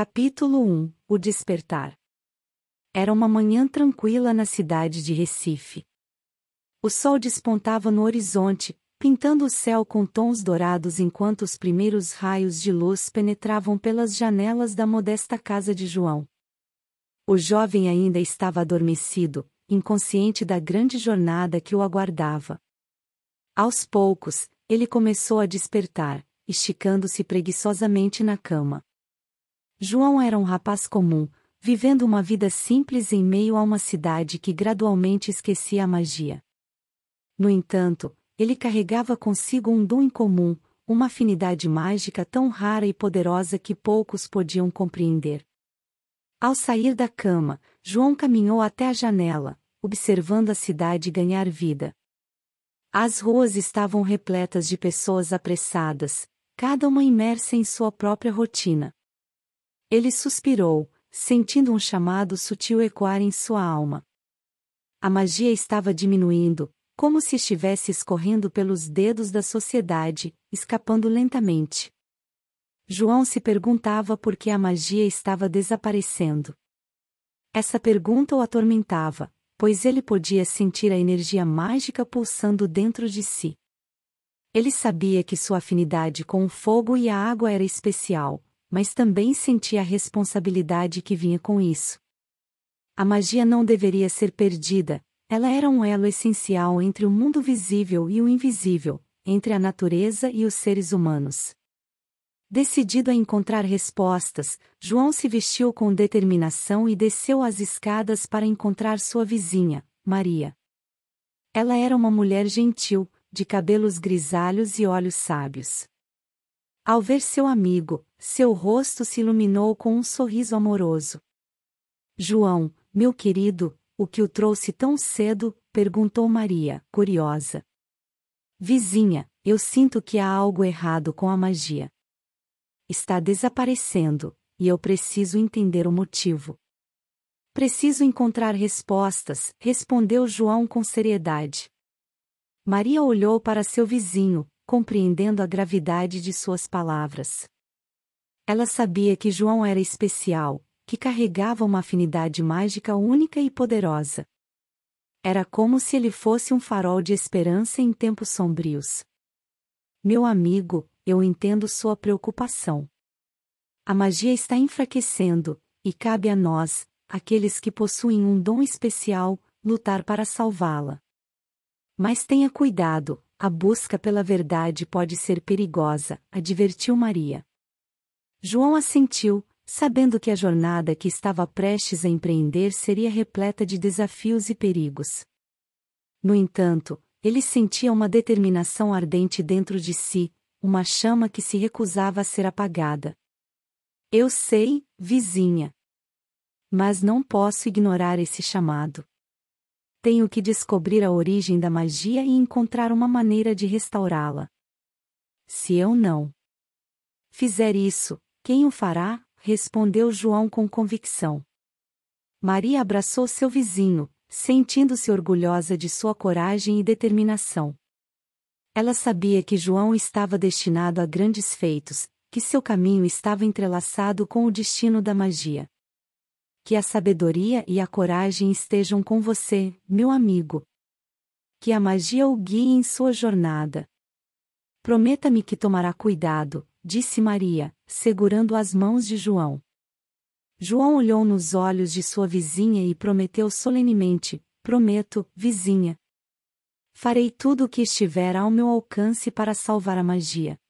Capítulo 1 O Despertar Era uma manhã tranquila na cidade de Recife. O sol despontava no horizonte, pintando o céu com tons dourados enquanto os primeiros raios de luz penetravam pelas janelas da modesta casa de João. O jovem ainda estava adormecido, inconsciente da grande jornada que o aguardava. Aos poucos, ele começou a despertar, esticando-se preguiçosamente na cama. João era um rapaz comum, vivendo uma vida simples em meio a uma cidade que gradualmente esquecia a magia. No entanto, ele carregava consigo um dom incomum, uma afinidade mágica tão rara e poderosa que poucos podiam compreender. Ao sair da cama, João caminhou até a janela, observando a cidade ganhar vida. As ruas estavam repletas de pessoas apressadas, cada uma imersa em sua própria rotina. Ele suspirou, sentindo um chamado sutil ecoar em sua alma. A magia estava diminuindo, como se estivesse escorrendo pelos dedos da sociedade, escapando lentamente. João se perguntava por que a magia estava desaparecendo. Essa pergunta o atormentava, pois ele podia sentir a energia mágica pulsando dentro de si. Ele sabia que sua afinidade com o fogo e a água era especial, mas também sentia a responsabilidade que vinha com isso. A magia não deveria ser perdida, ela era um elo essencial entre o mundo visível e o invisível, entre a natureza e os seres humanos. Decidido a encontrar respostas, João se vestiu com determinação e desceu as escadas para encontrar sua vizinha, Maria. Ela era uma mulher gentil, de cabelos grisalhos e olhos sábios. Ao ver seu amigo, seu rosto se iluminou com um sorriso amoroso. João, meu querido, o que o trouxe tão cedo? perguntou Maria, curiosa. Vizinha, eu sinto que há algo errado com a magia. Está desaparecendo, e eu preciso entender o motivo. Preciso encontrar respostas, respondeu João com seriedade. Maria olhou para seu vizinho, compreendendo a gravidade de suas palavras. Ela sabia que João era especial, que carregava uma afinidade mágica única e poderosa. Era como se ele fosse um farol de esperança em tempos sombrios. Meu amigo, eu entendo sua preocupação. A magia está enfraquecendo, e cabe a nós, aqueles que possuem um dom especial, lutar para salvá-la. Mas tenha cuidado, a busca pela verdade pode ser perigosa, advertiu Maria. João assentiu, sabendo que a jornada que estava prestes a empreender seria repleta de desafios e perigos. No entanto, ele sentia uma determinação ardente dentro de si, uma chama que se recusava a ser apagada. Eu sei, vizinha. Mas não posso ignorar esse chamado tenho que descobrir a origem da magia e encontrar uma maneira de restaurá-la. Se eu não fizer isso, quem o fará? respondeu João com convicção. Maria abraçou seu vizinho, sentindo-se orgulhosa de sua coragem e determinação. Ela sabia que João estava destinado a grandes feitos, que seu caminho estava entrelaçado com o destino da magia. Que a sabedoria e a coragem estejam com você, meu amigo. Que a magia o guie em sua jornada. Prometa-me que tomará cuidado, disse Maria, segurando as mãos de João. João olhou nos olhos de sua vizinha e prometeu solenemente: Prometo, vizinha. Farei tudo o que estiver ao meu alcance para salvar a magia.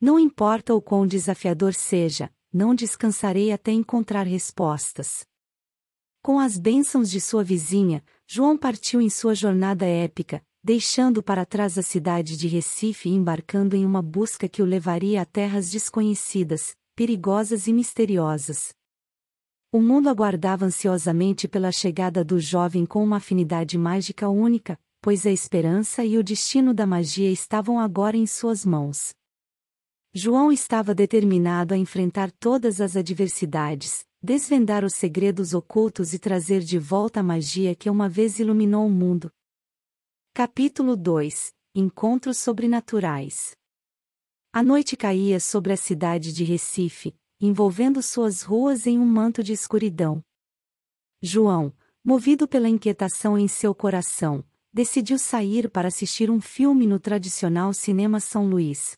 Não importa o quão desafiador seja, não descansarei até encontrar respostas. Com as bênçãos de sua vizinha, João partiu em sua jornada épica, deixando para trás a cidade de Recife e embarcando em uma busca que o levaria a terras desconhecidas, perigosas e misteriosas. O mundo aguardava ansiosamente pela chegada do jovem com uma afinidade mágica única, pois a esperança e o destino da magia estavam agora em suas mãos. João estava determinado a enfrentar todas as adversidades, desvendar os segredos ocultos e trazer de volta a magia que uma vez iluminou o mundo. Capítulo 2 Encontros Sobrenaturais A noite caía sobre a cidade de Recife, envolvendo suas ruas em um manto de escuridão. João, movido pela inquietação em seu coração, decidiu sair para assistir um filme no tradicional Cinema São Luís,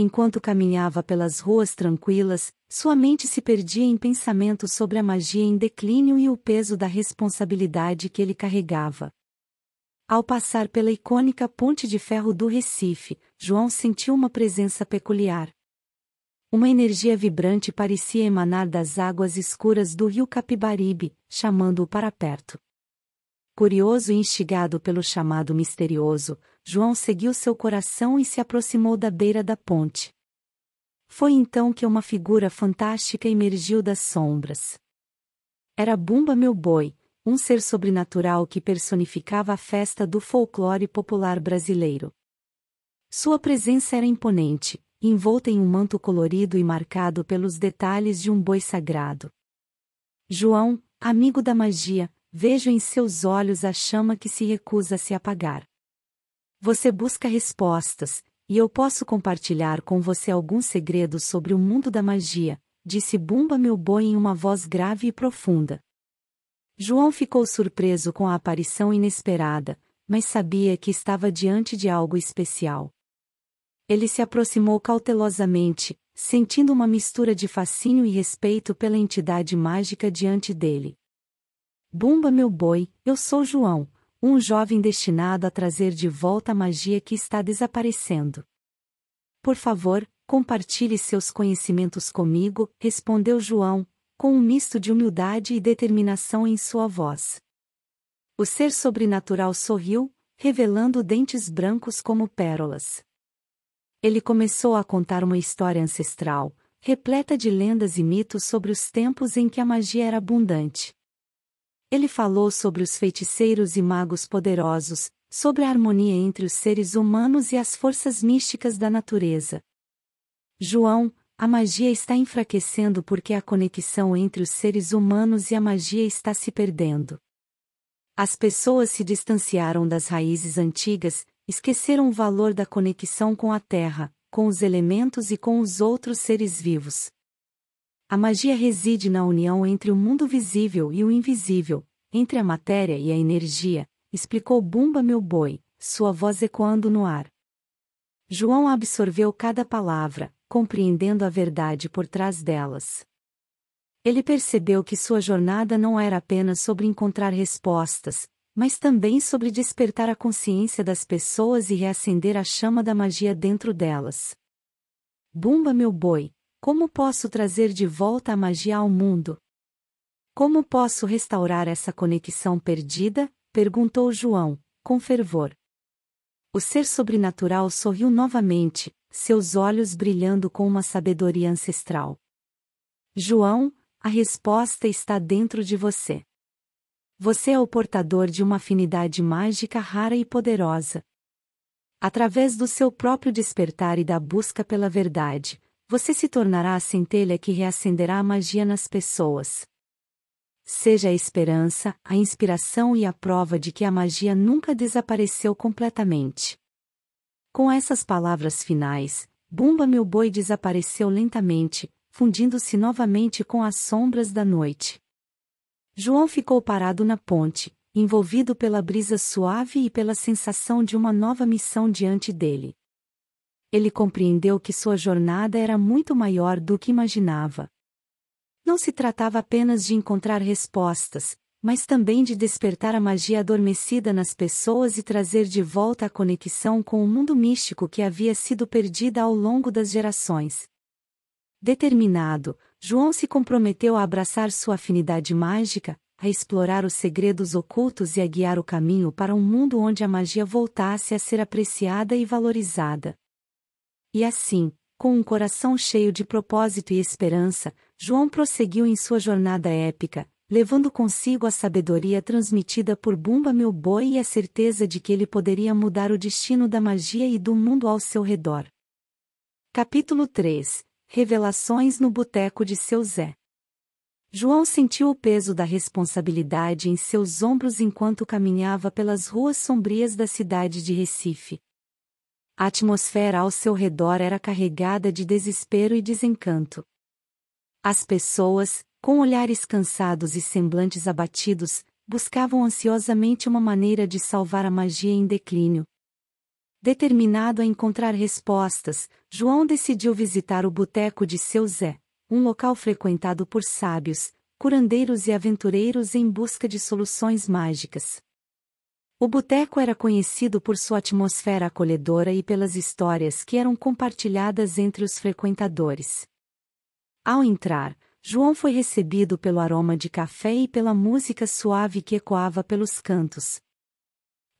Enquanto caminhava pelas ruas tranquilas, sua mente se perdia em pensamentos sobre a magia em declínio e o peso da responsabilidade que ele carregava. Ao passar pela icônica Ponte de Ferro do Recife, João sentiu uma presença peculiar. Uma energia vibrante parecia emanar das águas escuras do rio Capibaribe, chamando-o para perto. Curioso e instigado pelo chamado misterioso, João seguiu seu coração e se aproximou da beira da ponte. Foi então que uma figura fantástica emergiu das sombras. Era Bumba Meu Boi, um ser sobrenatural que personificava a festa do folclore popular brasileiro. Sua presença era imponente, envolta em um manto colorido e marcado pelos detalhes de um boi sagrado. João, amigo da magia, vejo em seus olhos a chama que se recusa a se apagar. Você busca respostas, e eu posso compartilhar com você alguns segredos sobre o mundo da magia, disse Bumba meu boi em uma voz grave e profunda. João ficou surpreso com a aparição inesperada, mas sabia que estava diante de algo especial. Ele se aproximou cautelosamente, sentindo uma mistura de fascínio e respeito pela entidade mágica diante dele. Bumba meu boi, eu sou João, um jovem destinado a trazer de volta a magia que está desaparecendo. Por favor, compartilhe seus conhecimentos comigo, respondeu João, com um misto de humildade e determinação em sua voz. O ser sobrenatural sorriu, revelando dentes brancos como pérolas. Ele começou a contar uma história ancestral, repleta de lendas e mitos sobre os tempos em que a magia era abundante. Ele falou sobre os feiticeiros e magos poderosos, sobre a harmonia entre os seres humanos e as forças místicas da natureza. João, a magia está enfraquecendo porque a conexão entre os seres humanos e a magia está se perdendo. As pessoas se distanciaram das raízes antigas, esqueceram o valor da conexão com a terra, com os elementos e com os outros seres vivos. A magia reside na união entre o mundo visível e o invisível, entre a matéria e a energia, explicou Bumba meu boi, sua voz ecoando no ar. João absorveu cada palavra, compreendendo a verdade por trás delas. Ele percebeu que sua jornada não era apenas sobre encontrar respostas, mas também sobre despertar a consciência das pessoas e reacender a chama da magia dentro delas. Bumba meu boi, como posso trazer de volta a magia ao mundo? Como posso restaurar essa conexão perdida? perguntou João, com fervor. O ser sobrenatural sorriu novamente, seus olhos brilhando com uma sabedoria ancestral. João, a resposta está dentro de você. Você é o portador de uma afinidade mágica rara e poderosa. Através do seu próprio despertar e da busca pela verdade, você se tornará a centelha que reacenderá a magia nas pessoas. Seja a esperança, a inspiração e a prova de que a magia nunca desapareceu completamente. Com essas palavras finais, Bumba meu boi desapareceu lentamente, fundindo-se novamente com as sombras da noite. João ficou parado na ponte, envolvido pela brisa suave e pela sensação de uma nova missão diante dele ele compreendeu que sua jornada era muito maior do que imaginava. Não se tratava apenas de encontrar respostas, mas também de despertar a magia adormecida nas pessoas e trazer de volta a conexão com o mundo místico que havia sido perdida ao longo das gerações. Determinado, João se comprometeu a abraçar sua afinidade mágica, a explorar os segredos ocultos e a guiar o caminho para um mundo onde a magia voltasse a ser apreciada e valorizada. E assim, com um coração cheio de propósito e esperança, João prosseguiu em sua jornada épica, levando consigo a sabedoria transmitida por Bumba Meu Boi e a certeza de que ele poderia mudar o destino da magia e do mundo ao seu redor. Capítulo 3 Revelações no Boteco de Seu Zé João sentiu o peso da responsabilidade em seus ombros enquanto caminhava pelas ruas sombrias da cidade de Recife, a atmosfera ao seu redor era carregada de desespero e desencanto. As pessoas, com olhares cansados e semblantes abatidos, buscavam ansiosamente uma maneira de salvar a magia em declínio. Determinado a encontrar respostas, João decidiu visitar o boteco de seu Zé, um local frequentado por sábios, curandeiros e aventureiros em busca de soluções mágicas. O boteco era conhecido por sua atmosfera acolhedora e pelas histórias que eram compartilhadas entre os frequentadores. Ao entrar, João foi recebido pelo aroma de café e pela música suave que ecoava pelos cantos.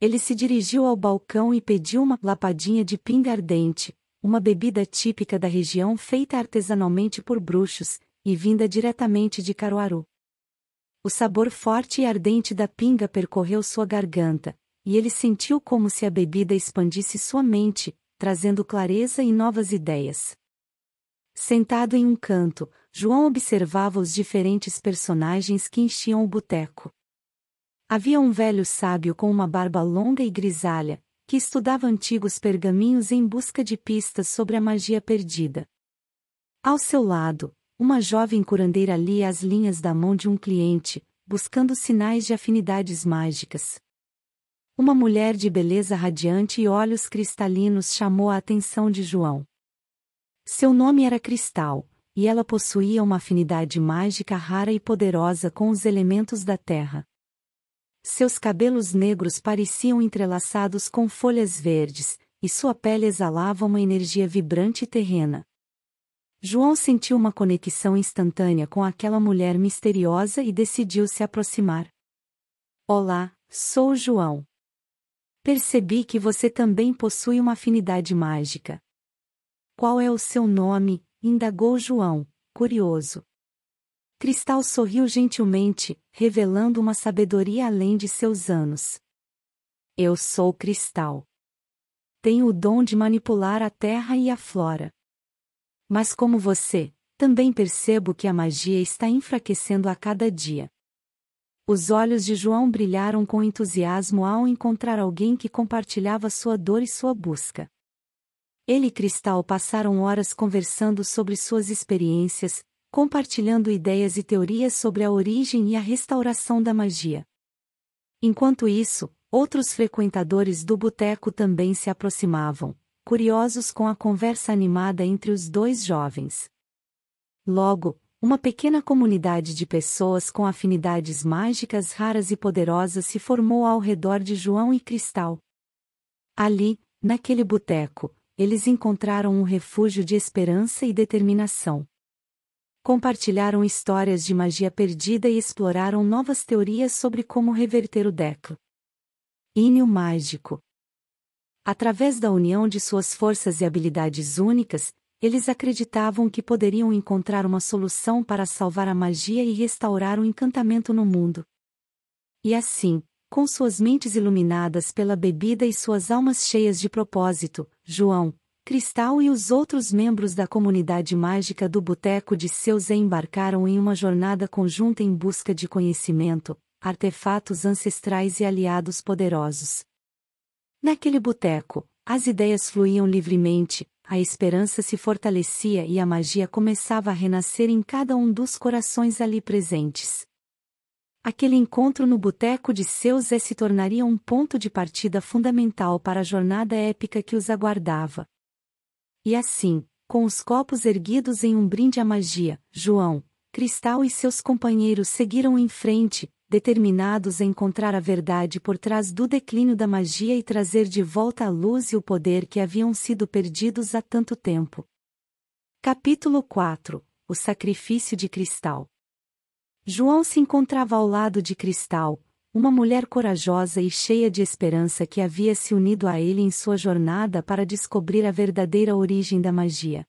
Ele se dirigiu ao balcão e pediu uma lapadinha de pinga ardente, uma bebida típica da região feita artesanalmente por bruxos e vinda diretamente de Caruaru. O sabor forte e ardente da pinga percorreu sua garganta, e ele sentiu como se a bebida expandisse sua mente, trazendo clareza e novas ideias. Sentado em um canto, João observava os diferentes personagens que enchiam o boteco. Havia um velho sábio com uma barba longa e grisalha, que estudava antigos pergaminhos em busca de pistas sobre a magia perdida. Ao seu lado, uma jovem curandeira lia as linhas da mão de um cliente, buscando sinais de afinidades mágicas. Uma mulher de beleza radiante e olhos cristalinos chamou a atenção de João. Seu nome era Cristal, e ela possuía uma afinidade mágica rara e poderosa com os elementos da terra. Seus cabelos negros pareciam entrelaçados com folhas verdes, e sua pele exalava uma energia vibrante e terrena. João sentiu uma conexão instantânea com aquela mulher misteriosa e decidiu se aproximar. Olá, sou João. Percebi que você também possui uma afinidade mágica. Qual é o seu nome? indagou João, curioso. Cristal sorriu gentilmente, revelando uma sabedoria além de seus anos. Eu sou Cristal. Tenho o dom de manipular a terra e a flora. Mas como você, também percebo que a magia está enfraquecendo a cada dia. Os olhos de João brilharam com entusiasmo ao encontrar alguém que compartilhava sua dor e sua busca. Ele e Cristal passaram horas conversando sobre suas experiências, compartilhando ideias e teorias sobre a origem e a restauração da magia. Enquanto isso, outros frequentadores do boteco também se aproximavam curiosos com a conversa animada entre os dois jovens. Logo, uma pequena comunidade de pessoas com afinidades mágicas raras e poderosas se formou ao redor de João e Cristal. Ali, naquele boteco, eles encontraram um refúgio de esperança e determinação. Compartilharam histórias de magia perdida e exploraram novas teorias sobre como reverter o Declo. Ínio Mágico Através da união de suas forças e habilidades únicas, eles acreditavam que poderiam encontrar uma solução para salvar a magia e restaurar o encantamento no mundo. E assim, com suas mentes iluminadas pela bebida e suas almas cheias de propósito, João, Cristal e os outros membros da comunidade mágica do Boteco de Seus embarcaram em uma jornada conjunta em busca de conhecimento, artefatos ancestrais e aliados poderosos. Naquele boteco, as ideias fluíam livremente, a esperança se fortalecia e a magia começava a renascer em cada um dos corações ali presentes. Aquele encontro no boteco de Seus é se tornaria um ponto de partida fundamental para a jornada épica que os aguardava. E assim, com os copos erguidos em um brinde à magia, João, Cristal e seus companheiros seguiram em frente, determinados a encontrar a verdade por trás do declínio da magia e trazer de volta a luz e o poder que haviam sido perdidos há tanto tempo. Capítulo 4 O Sacrifício de Cristal João se encontrava ao lado de Cristal, uma mulher corajosa e cheia de esperança que havia se unido a ele em sua jornada para descobrir a verdadeira origem da magia.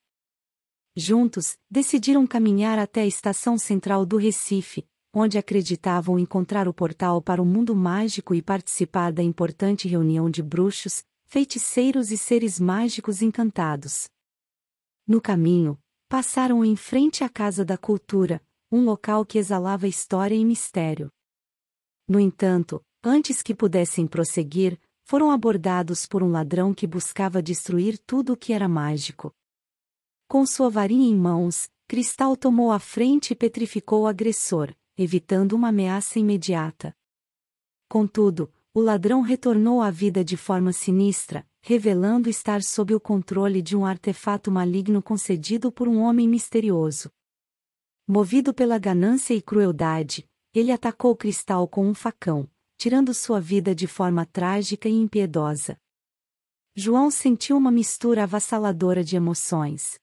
Juntos, decidiram caminhar até a estação central do Recife, onde acreditavam encontrar o portal para o mundo mágico e participar da importante reunião de bruxos, feiticeiros e seres mágicos encantados. No caminho, passaram em frente à Casa da Cultura, um local que exalava história e mistério. No entanto, antes que pudessem prosseguir, foram abordados por um ladrão que buscava destruir tudo o que era mágico. Com sua varinha em mãos, Cristal tomou a frente e petrificou o agressor evitando uma ameaça imediata. Contudo, o ladrão retornou à vida de forma sinistra, revelando estar sob o controle de um artefato maligno concedido por um homem misterioso. Movido pela ganância e crueldade, ele atacou o cristal com um facão, tirando sua vida de forma trágica e impiedosa. João sentiu uma mistura avassaladora de emoções.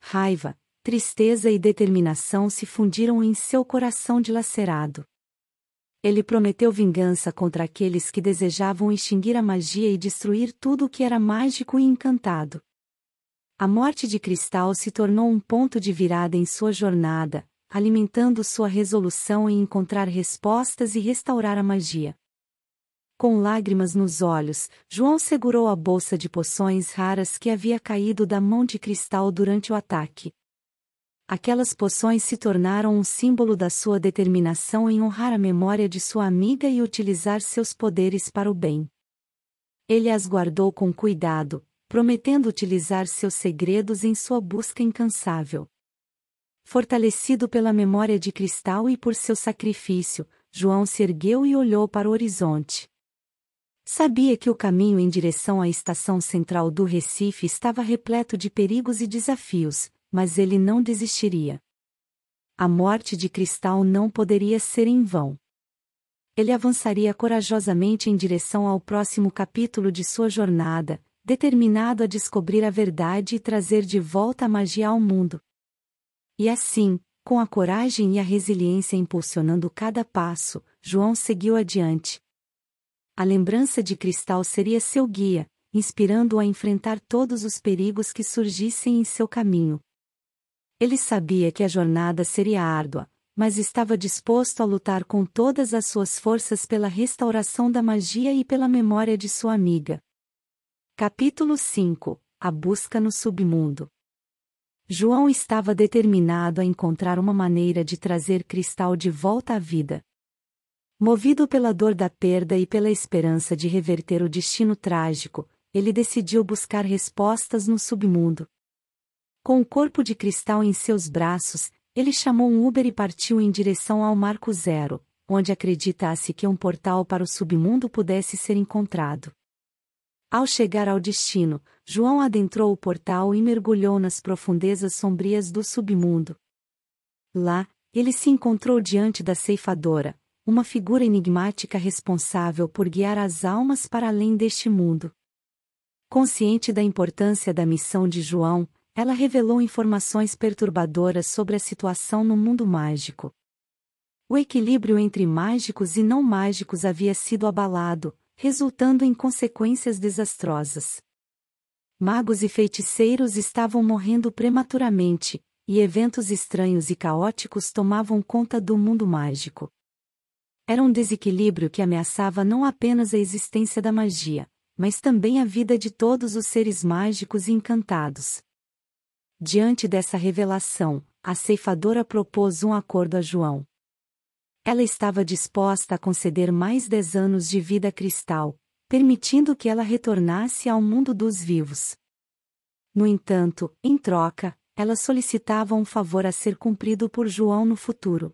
Raiva, tristeza e determinação se fundiram em seu coração dilacerado. Ele prometeu vingança contra aqueles que desejavam extinguir a magia e destruir tudo o que era mágico e encantado. A morte de Cristal se tornou um ponto de virada em sua jornada, alimentando sua resolução em encontrar respostas e restaurar a magia. Com lágrimas nos olhos, João segurou a bolsa de poções raras que havia caído da mão de Cristal durante o ataque. Aquelas poções se tornaram um símbolo da sua determinação em honrar a memória de sua amiga e utilizar seus poderes para o bem. Ele as guardou com cuidado, prometendo utilizar seus segredos em sua busca incansável. Fortalecido pela memória de cristal e por seu sacrifício, João se ergueu e olhou para o horizonte. Sabia que o caminho em direção à estação central do Recife estava repleto de perigos e desafios, mas ele não desistiria. A morte de Cristal não poderia ser em vão. Ele avançaria corajosamente em direção ao próximo capítulo de sua jornada, determinado a descobrir a verdade e trazer de volta a magia ao mundo. E assim, com a coragem e a resiliência impulsionando cada passo, João seguiu adiante. A lembrança de Cristal seria seu guia, inspirando-o a enfrentar todos os perigos que surgissem em seu caminho. Ele sabia que a jornada seria árdua, mas estava disposto a lutar com todas as suas forças pela restauração da magia e pela memória de sua amiga. Capítulo 5 A busca no submundo. João estava determinado a encontrar uma maneira de trazer Cristal de volta à vida. Movido pela dor da perda e pela esperança de reverter o destino trágico, ele decidiu buscar respostas no submundo. Com o corpo de cristal em seus braços, ele chamou um Uber e partiu em direção ao Marco Zero, onde acreditasse que um portal para o submundo pudesse ser encontrado. Ao chegar ao destino, João adentrou o portal e mergulhou nas profundezas sombrias do submundo. Lá, ele se encontrou diante da ceifadora, uma figura enigmática responsável por guiar as almas para além deste mundo. Consciente da importância da missão de João, ela revelou informações perturbadoras sobre a situação no mundo mágico. O equilíbrio entre mágicos e não mágicos havia sido abalado, resultando em consequências desastrosas. Magos e feiticeiros estavam morrendo prematuramente, e eventos estranhos e caóticos tomavam conta do mundo mágico. Era um desequilíbrio que ameaçava não apenas a existência da magia, mas também a vida de todos os seres mágicos e encantados. Diante dessa revelação, a ceifadora propôs um acordo a João. Ela estava disposta a conceder mais dez anos de vida cristal, permitindo que ela retornasse ao mundo dos vivos. No entanto, em troca, ela solicitava um favor a ser cumprido por João no futuro.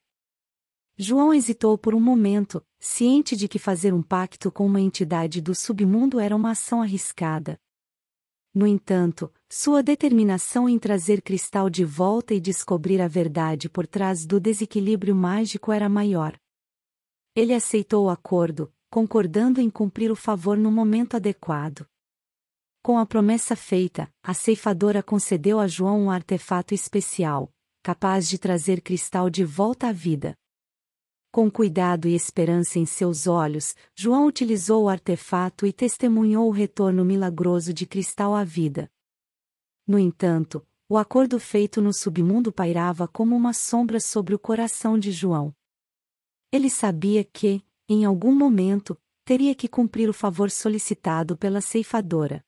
João hesitou por um momento, ciente de que fazer um pacto com uma entidade do submundo era uma ação arriscada, no entanto, sua determinação em trazer Cristal de volta e descobrir a verdade por trás do desequilíbrio mágico era maior. Ele aceitou o acordo, concordando em cumprir o favor no momento adequado. Com a promessa feita, a ceifadora concedeu a João um artefato especial, capaz de trazer Cristal de volta à vida. Com cuidado e esperança em seus olhos, João utilizou o artefato e testemunhou o retorno milagroso de cristal à vida. No entanto, o acordo feito no submundo pairava como uma sombra sobre o coração de João. Ele sabia que, em algum momento, teria que cumprir o favor solicitado pela ceifadora.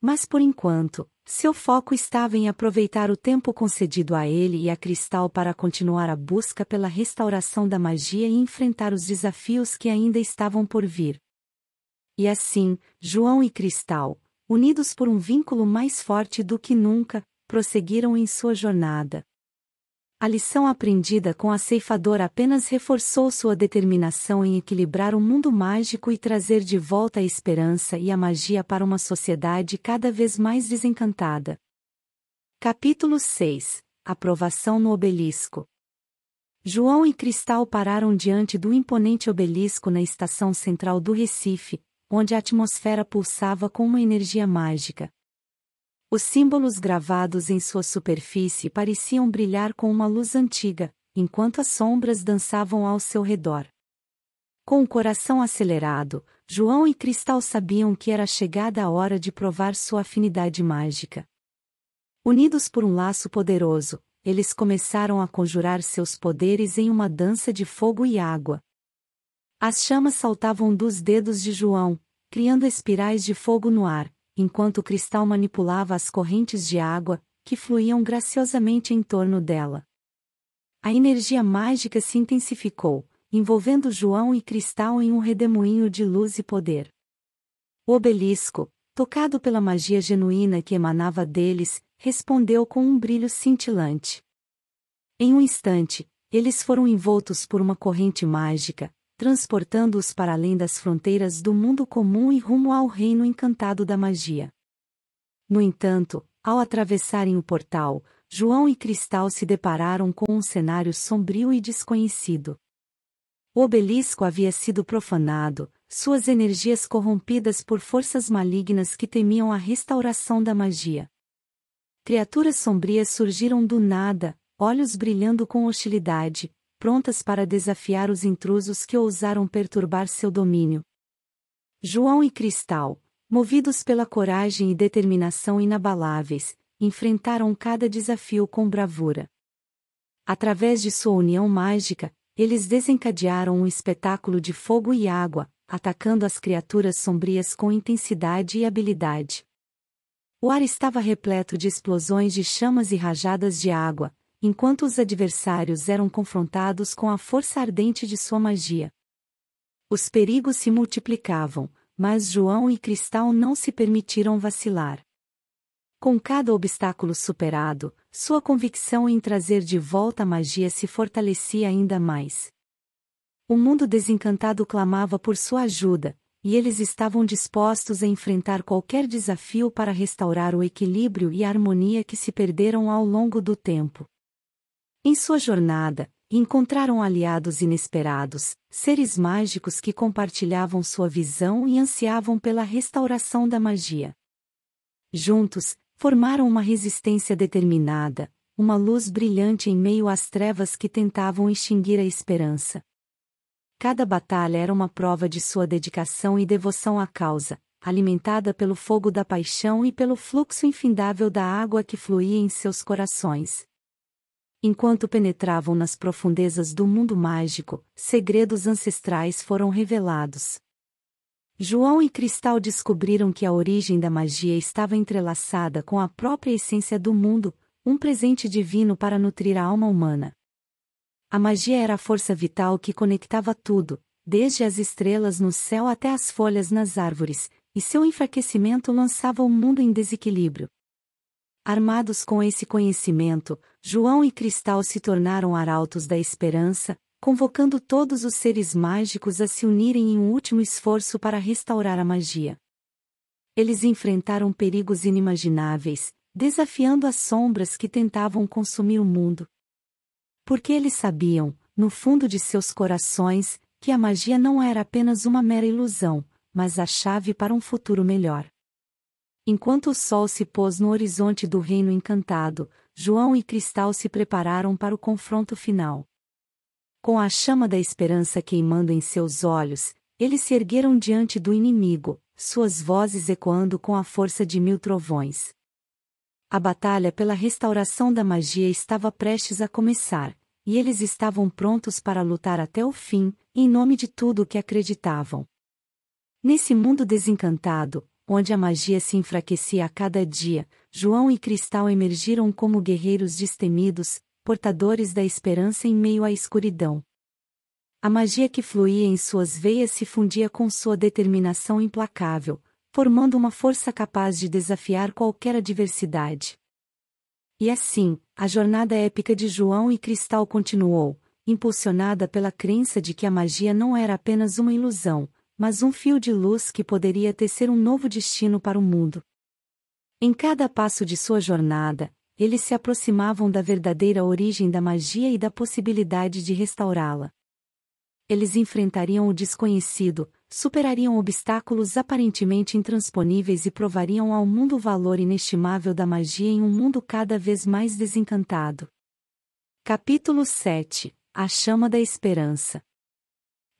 Mas por enquanto, seu foco estava em aproveitar o tempo concedido a ele e a Cristal para continuar a busca pela restauração da magia e enfrentar os desafios que ainda estavam por vir. E assim, João e Cristal, unidos por um vínculo mais forte do que nunca, prosseguiram em sua jornada, a lição aprendida com a ceifadora apenas reforçou sua determinação em equilibrar o um mundo mágico e trazer de volta a esperança e a magia para uma sociedade cada vez mais desencantada. Capítulo 6 Aprovação no Obelisco João e Cristal pararam diante do imponente obelisco na estação central do Recife, onde a atmosfera pulsava com uma energia mágica, os símbolos gravados em sua superfície pareciam brilhar com uma luz antiga, enquanto as sombras dançavam ao seu redor. Com o coração acelerado, João e Cristal sabiam que era chegada a hora de provar sua afinidade mágica. Unidos por um laço poderoso, eles começaram a conjurar seus poderes em uma dança de fogo e água. As chamas saltavam dos dedos de João, criando espirais de fogo no ar, enquanto o cristal manipulava as correntes de água, que fluíam graciosamente em torno dela. A energia mágica se intensificou, envolvendo João e Cristal em um redemoinho de luz e poder. O obelisco, tocado pela magia genuína que emanava deles, respondeu com um brilho cintilante. Em um instante, eles foram envoltos por uma corrente mágica, transportando-os para além das fronteiras do mundo comum e rumo ao reino encantado da magia. No entanto, ao atravessarem o portal, João e Cristal se depararam com um cenário sombrio e desconhecido. O obelisco havia sido profanado, suas energias corrompidas por forças malignas que temiam a restauração da magia. Criaturas sombrias surgiram do nada, olhos brilhando com hostilidade, prontas para desafiar os intrusos que ousaram perturbar seu domínio. João e Cristal, movidos pela coragem e determinação inabaláveis, enfrentaram cada desafio com bravura. Através de sua união mágica, eles desencadearam um espetáculo de fogo e água, atacando as criaturas sombrias com intensidade e habilidade. O ar estava repleto de explosões de chamas e rajadas de água, enquanto os adversários eram confrontados com a força ardente de sua magia. Os perigos se multiplicavam, mas João e Cristal não se permitiram vacilar. Com cada obstáculo superado, sua convicção em trazer de volta a magia se fortalecia ainda mais. O mundo desencantado clamava por sua ajuda, e eles estavam dispostos a enfrentar qualquer desafio para restaurar o equilíbrio e a harmonia que se perderam ao longo do tempo. Em sua jornada, encontraram aliados inesperados, seres mágicos que compartilhavam sua visão e ansiavam pela restauração da magia. Juntos, formaram uma resistência determinada, uma luz brilhante em meio às trevas que tentavam extinguir a esperança. Cada batalha era uma prova de sua dedicação e devoção à causa, alimentada pelo fogo da paixão e pelo fluxo infindável da água que fluía em seus corações. Enquanto penetravam nas profundezas do mundo mágico, segredos ancestrais foram revelados. João e Cristal descobriram que a origem da magia estava entrelaçada com a própria essência do mundo, um presente divino para nutrir a alma humana. A magia era a força vital que conectava tudo, desde as estrelas no céu até as folhas nas árvores, e seu enfraquecimento lançava o mundo em desequilíbrio. Armados com esse conhecimento, João e Cristal se tornaram arautos da esperança, convocando todos os seres mágicos a se unirem em um último esforço para restaurar a magia. Eles enfrentaram perigos inimagináveis, desafiando as sombras que tentavam consumir o mundo. Porque eles sabiam, no fundo de seus corações, que a magia não era apenas uma mera ilusão, mas a chave para um futuro melhor. Enquanto o sol se pôs no horizonte do reino encantado, João e Cristal se prepararam para o confronto final. Com a chama da esperança queimando em seus olhos, eles se ergueram diante do inimigo, suas vozes ecoando com a força de mil trovões. A batalha pela restauração da magia estava prestes a começar, e eles estavam prontos para lutar até o fim, em nome de tudo o que acreditavam. Nesse mundo desencantado, onde a magia se enfraquecia a cada dia, João e Cristal emergiram como guerreiros destemidos, portadores da esperança em meio à escuridão. A magia que fluía em suas veias se fundia com sua determinação implacável, formando uma força capaz de desafiar qualquer adversidade. E assim, a jornada épica de João e Cristal continuou, impulsionada pela crença de que a magia não era apenas uma ilusão, mas um fio de luz que poderia tecer um novo destino para o mundo. Em cada passo de sua jornada, eles se aproximavam da verdadeira origem da magia e da possibilidade de restaurá-la. Eles enfrentariam o desconhecido, superariam obstáculos aparentemente intransponíveis e provariam ao mundo o valor inestimável da magia em um mundo cada vez mais desencantado. Capítulo 7 A Chama da Esperança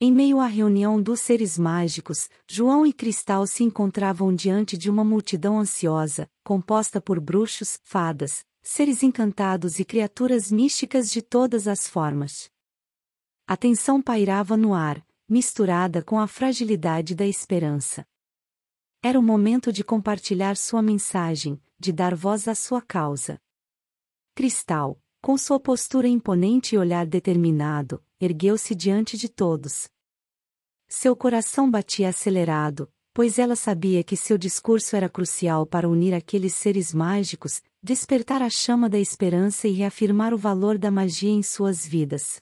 em meio à reunião dos seres mágicos, João e Cristal se encontravam diante de uma multidão ansiosa, composta por bruxos, fadas, seres encantados e criaturas místicas de todas as formas. A tensão pairava no ar, misturada com a fragilidade da esperança. Era o momento de compartilhar sua mensagem, de dar voz à sua causa. Cristal, com sua postura imponente e olhar determinado, ergueu-se diante de todos, seu coração batia acelerado, pois ela sabia que seu discurso era crucial para unir aqueles seres mágicos, despertar a chama da esperança e reafirmar o valor da magia em suas vidas.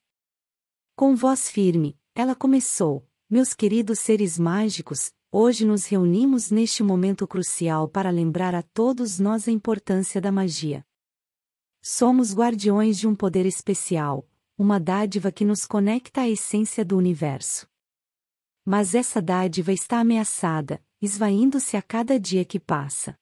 Com voz firme, ela começou: Meus queridos seres mágicos, hoje nos reunimos neste momento crucial para lembrar a todos nós a importância da magia. Somos guardiões de um poder especial, uma dádiva que nos conecta à essência do universo. Mas essa dádiva está ameaçada, esvaindo-se a cada dia que passa.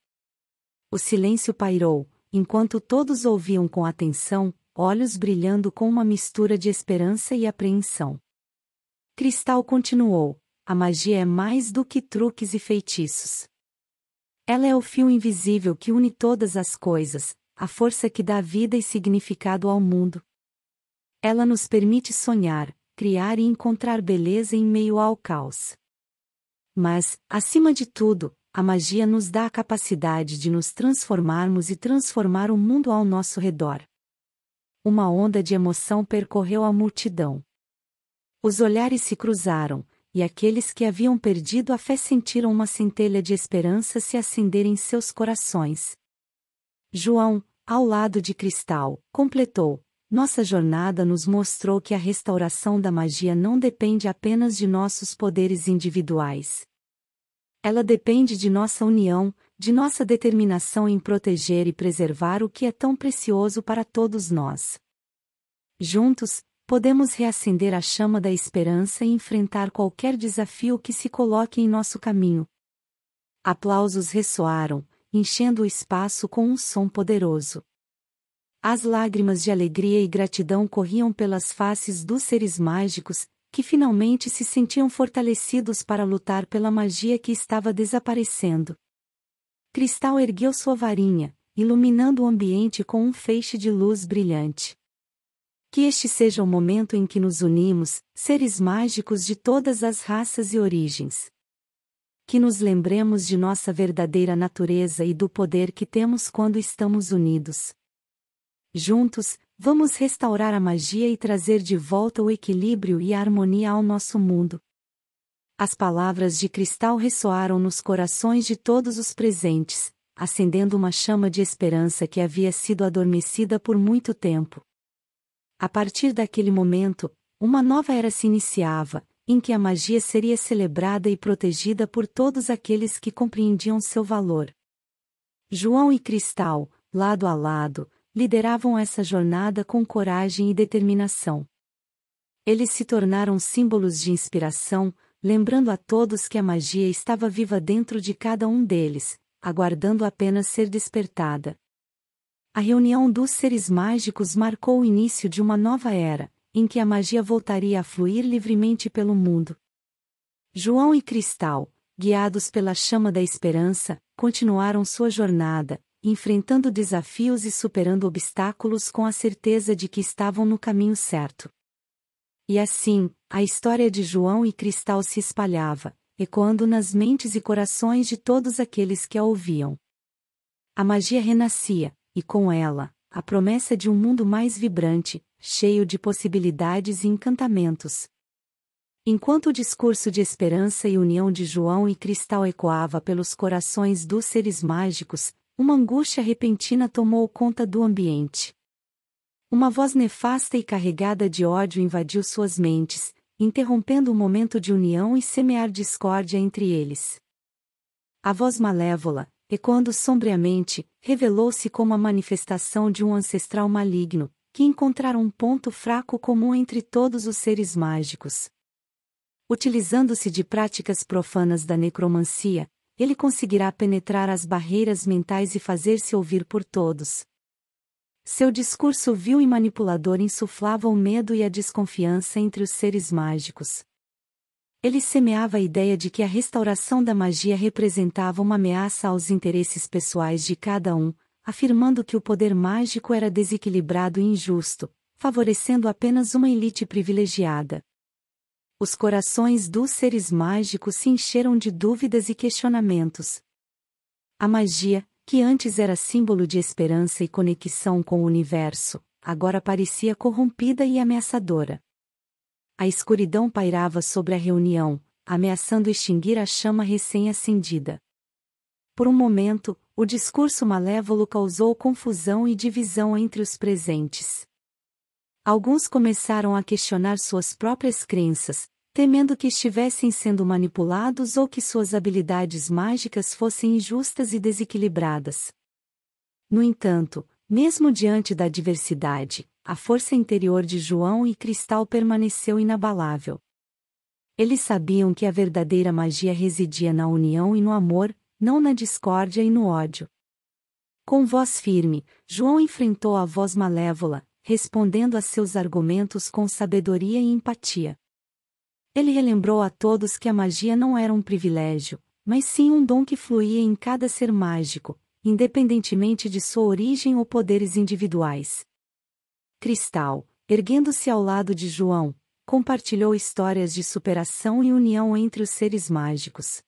O silêncio pairou, enquanto todos ouviam com atenção, olhos brilhando com uma mistura de esperança e apreensão. Cristal continuou: a magia é mais do que truques e feitiços. Ela é o fio invisível que une todas as coisas, a força que dá vida e significado ao mundo. Ela nos permite sonhar, criar e encontrar beleza em meio ao caos. Mas, acima de tudo, a magia nos dá a capacidade de nos transformarmos e transformar o mundo ao nosso redor. Uma onda de emoção percorreu a multidão. Os olhares se cruzaram, e aqueles que haviam perdido a fé sentiram uma centelha de esperança se acender em seus corações. João, ao lado de Cristal, completou: nossa jornada nos mostrou que a restauração da magia não depende apenas de nossos poderes individuais. Ela depende de nossa união, de nossa determinação em proteger e preservar o que é tão precioso para todos nós. Juntos, podemos reacender a chama da esperança e enfrentar qualquer desafio que se coloque em nosso caminho. Aplausos ressoaram, enchendo o espaço com um som poderoso. As lágrimas de alegria e gratidão corriam pelas faces dos seres mágicos, que finalmente se sentiam fortalecidos para lutar pela magia que estava desaparecendo. Cristal ergueu sua varinha, iluminando o ambiente com um feixe de luz brilhante. Que este seja o momento em que nos unimos, seres mágicos de todas as raças e origens. Que nos lembremos de nossa verdadeira natureza e do poder que temos quando estamos unidos. Juntos, vamos restaurar a magia e trazer de volta o equilíbrio e a harmonia ao nosso mundo. As palavras de cristal ressoaram nos corações de todos os presentes, acendendo uma chama de esperança que havia sido adormecida por muito tempo. A partir daquele momento, uma nova era se iniciava, em que a magia seria celebrada e protegida por todos aqueles que compreendiam seu valor. João e Cristal, lado a lado, lideravam essa jornada com coragem e determinação. Eles se tornaram símbolos de inspiração, lembrando a todos que a magia estava viva dentro de cada um deles, aguardando apenas ser despertada. A reunião dos seres mágicos marcou o início de uma nova era, em que a magia voltaria a fluir livremente pelo mundo. João e Cristal, guiados pela chama da esperança, continuaram sua jornada, enfrentando desafios e superando obstáculos com a certeza de que estavam no caminho certo. E assim, a história de João e Cristal se espalhava, ecoando nas mentes e corações de todos aqueles que a ouviam. A magia renascia, e com ela, a promessa de um mundo mais vibrante, cheio de possibilidades e encantamentos. Enquanto o discurso de esperança e união de João e Cristal ecoava pelos corações dos seres mágicos, uma angústia repentina tomou conta do ambiente. Uma voz nefasta e carregada de ódio invadiu suas mentes, interrompendo o momento de união e semear discórdia entre eles. A voz malévola, ecoando sombriamente, revelou-se como a manifestação de um ancestral maligno, que encontrara um ponto fraco comum entre todos os seres mágicos. Utilizando-se de práticas profanas da necromancia, ele conseguirá penetrar as barreiras mentais e fazer-se ouvir por todos. Seu discurso vil e manipulador insuflava o medo e a desconfiança entre os seres mágicos. Ele semeava a ideia de que a restauração da magia representava uma ameaça aos interesses pessoais de cada um, afirmando que o poder mágico era desequilibrado e injusto, favorecendo apenas uma elite privilegiada os corações dos seres mágicos se encheram de dúvidas e questionamentos. A magia, que antes era símbolo de esperança e conexão com o universo, agora parecia corrompida e ameaçadora. A escuridão pairava sobre a reunião, ameaçando extinguir a chama recém-acendida. Por um momento, o discurso malévolo causou confusão e divisão entre os presentes. Alguns começaram a questionar suas próprias crenças, temendo que estivessem sendo manipulados ou que suas habilidades mágicas fossem injustas e desequilibradas. No entanto, mesmo diante da adversidade, a força interior de João e Cristal permaneceu inabalável. Eles sabiam que a verdadeira magia residia na união e no amor, não na discórdia e no ódio. Com voz firme, João enfrentou a voz malévola, respondendo a seus argumentos com sabedoria e empatia. Ele relembrou a todos que a magia não era um privilégio, mas sim um dom que fluía em cada ser mágico, independentemente de sua origem ou poderes individuais. Cristal, erguendo-se ao lado de João, compartilhou histórias de superação e união entre os seres mágicos.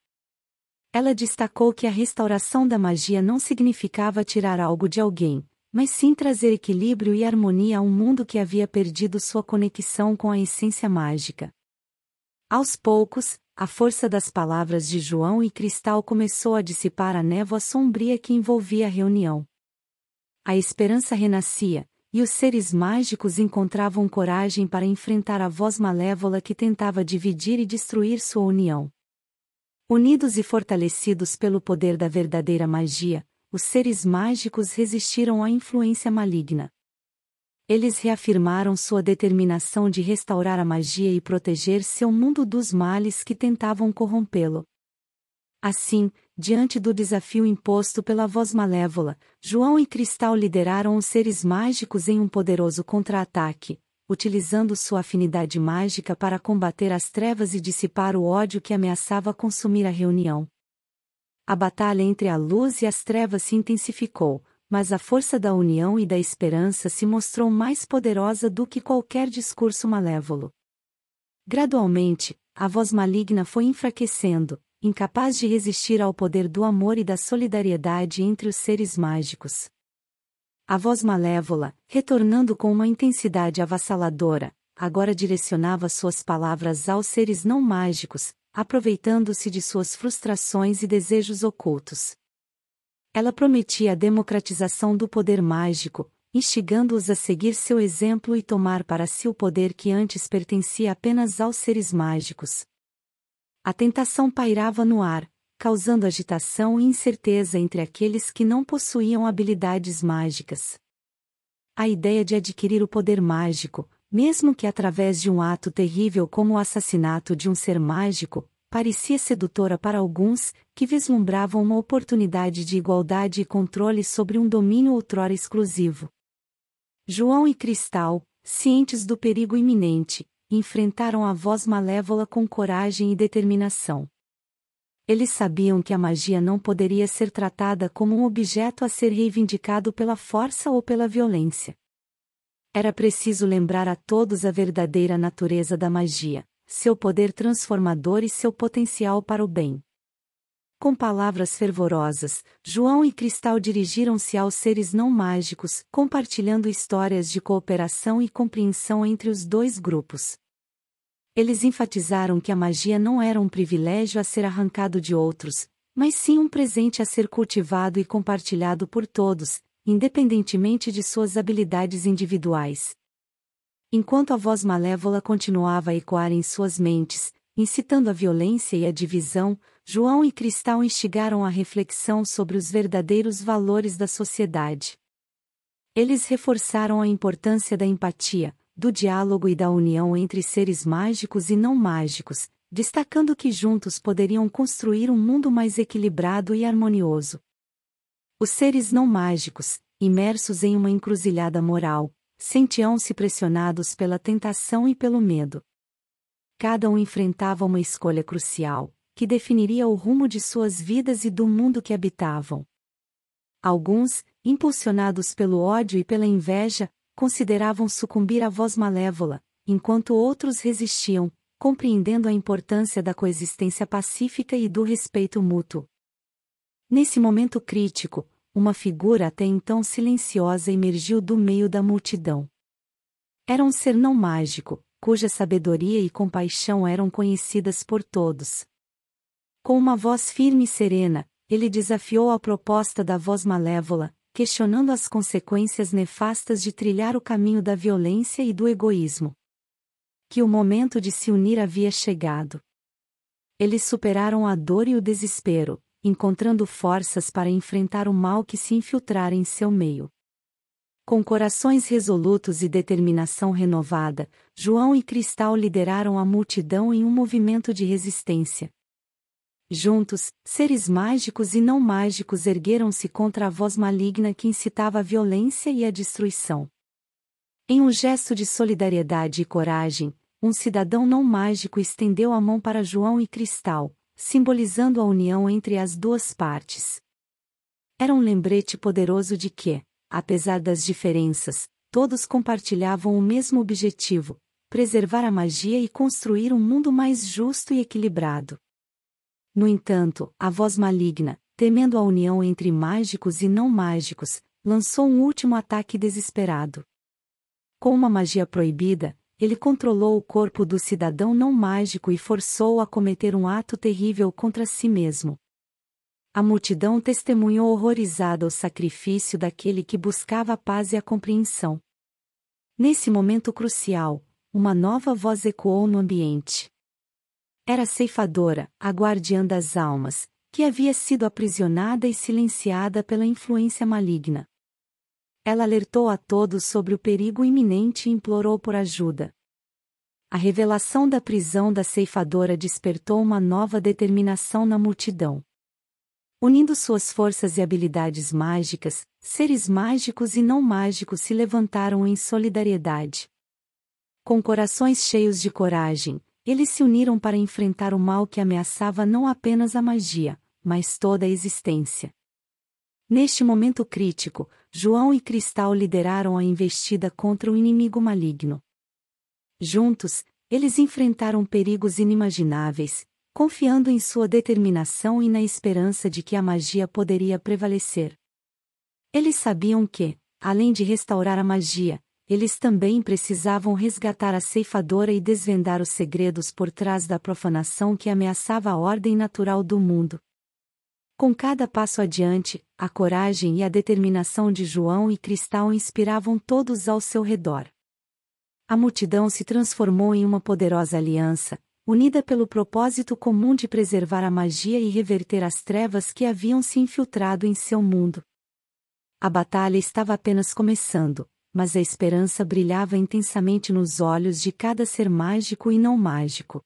Ela destacou que a restauração da magia não significava tirar algo de alguém, mas sim trazer equilíbrio e harmonia a um mundo que havia perdido sua conexão com a essência mágica. Aos poucos, a força das palavras de João e Cristal começou a dissipar a névoa sombria que envolvia a reunião. A esperança renascia, e os seres mágicos encontravam coragem para enfrentar a voz malévola que tentava dividir e destruir sua união. Unidos e fortalecidos pelo poder da verdadeira magia, os seres mágicos resistiram à influência maligna. Eles reafirmaram sua determinação de restaurar a magia e proteger seu mundo dos males que tentavam corrompê-lo. Assim, diante do desafio imposto pela voz malévola, João e Cristal lideraram os seres mágicos em um poderoso contra-ataque, utilizando sua afinidade mágica para combater as trevas e dissipar o ódio que ameaçava consumir a reunião. A batalha entre a luz e as trevas se intensificou, mas a força da união e da esperança se mostrou mais poderosa do que qualquer discurso malévolo. Gradualmente, a voz maligna foi enfraquecendo, incapaz de resistir ao poder do amor e da solidariedade entre os seres mágicos. A voz malévola, retornando com uma intensidade avassaladora, agora direcionava suas palavras aos seres não mágicos, aproveitando-se de suas frustrações e desejos ocultos. Ela prometia a democratização do poder mágico, instigando-os a seguir seu exemplo e tomar para si o poder que antes pertencia apenas aos seres mágicos. A tentação pairava no ar, causando agitação e incerteza entre aqueles que não possuíam habilidades mágicas. A ideia de adquirir o poder mágico, mesmo que através de um ato terrível como o assassinato de um ser mágico, parecia sedutora para alguns, que vislumbravam uma oportunidade de igualdade e controle sobre um domínio outrora exclusivo. João e Cristal, cientes do perigo iminente, enfrentaram a voz malévola com coragem e determinação. Eles sabiam que a magia não poderia ser tratada como um objeto a ser reivindicado pela força ou pela violência. Era preciso lembrar a todos a verdadeira natureza da magia seu poder transformador e seu potencial para o bem. Com palavras fervorosas, João e Cristal dirigiram-se aos seres não mágicos, compartilhando histórias de cooperação e compreensão entre os dois grupos. Eles enfatizaram que a magia não era um privilégio a ser arrancado de outros, mas sim um presente a ser cultivado e compartilhado por todos, independentemente de suas habilidades individuais enquanto a voz malévola continuava a ecoar em suas mentes, incitando a violência e a divisão, João e Cristal instigaram a reflexão sobre os verdadeiros valores da sociedade. Eles reforçaram a importância da empatia, do diálogo e da união entre seres mágicos e não mágicos, destacando que juntos poderiam construir um mundo mais equilibrado e harmonioso. Os seres não mágicos, imersos em uma encruzilhada moral, sentiam-se pressionados pela tentação e pelo medo. Cada um enfrentava uma escolha crucial, que definiria o rumo de suas vidas e do mundo que habitavam. Alguns, impulsionados pelo ódio e pela inveja, consideravam sucumbir à voz malévola, enquanto outros resistiam, compreendendo a importância da coexistência pacífica e do respeito mútuo. Nesse momento crítico, uma figura até então silenciosa emergiu do meio da multidão. Era um ser não mágico, cuja sabedoria e compaixão eram conhecidas por todos. Com uma voz firme e serena, ele desafiou a proposta da voz malévola, questionando as consequências nefastas de trilhar o caminho da violência e do egoísmo. Que o momento de se unir havia chegado. Eles superaram a dor e o desespero, encontrando forças para enfrentar o mal que se infiltrar em seu meio. Com corações resolutos e determinação renovada, João e Cristal lideraram a multidão em um movimento de resistência. Juntos, seres mágicos e não mágicos ergueram-se contra a voz maligna que incitava a violência e a destruição. Em um gesto de solidariedade e coragem, um cidadão não mágico estendeu a mão para João e Cristal, simbolizando a união entre as duas partes. Era um lembrete poderoso de que, apesar das diferenças, todos compartilhavam o mesmo objetivo: preservar a magia e construir um mundo mais justo e equilibrado. No entanto, a voz maligna, temendo a união entre mágicos e não mágicos, lançou um último ataque desesperado. Com uma magia proibida, ele controlou o corpo do cidadão não mágico e forçou-o a cometer um ato terrível contra si mesmo. A multidão testemunhou horrorizada o sacrifício daquele que buscava a paz e a compreensão. Nesse momento crucial, uma nova voz ecoou no ambiente. Era a ceifadora, a guardiã das almas, que havia sido aprisionada e silenciada pela influência maligna. Ela alertou a todos sobre o perigo iminente e implorou por ajuda. A revelação da prisão da ceifadora despertou uma nova determinação na multidão. Unindo suas forças e habilidades mágicas, seres mágicos e não mágicos se levantaram em solidariedade. Com corações cheios de coragem, eles se uniram para enfrentar o mal que ameaçava não apenas a magia, mas toda a existência. Neste momento crítico, João e Cristal lideraram a investida contra o inimigo maligno. Juntos, eles enfrentaram perigos inimagináveis, confiando em sua determinação e na esperança de que a magia poderia prevalecer. Eles sabiam que, além de restaurar a magia, eles também precisavam resgatar a ceifadora e desvendar os segredos por trás da profanação que ameaçava a ordem natural do mundo. Com cada passo adiante, a coragem e a determinação de João e Cristal inspiravam todos ao seu redor. A multidão se transformou em uma poderosa aliança, unida pelo propósito comum de preservar a magia e reverter as trevas que haviam se infiltrado em seu mundo. A batalha estava apenas começando, mas a esperança brilhava intensamente nos olhos de cada ser mágico e não mágico.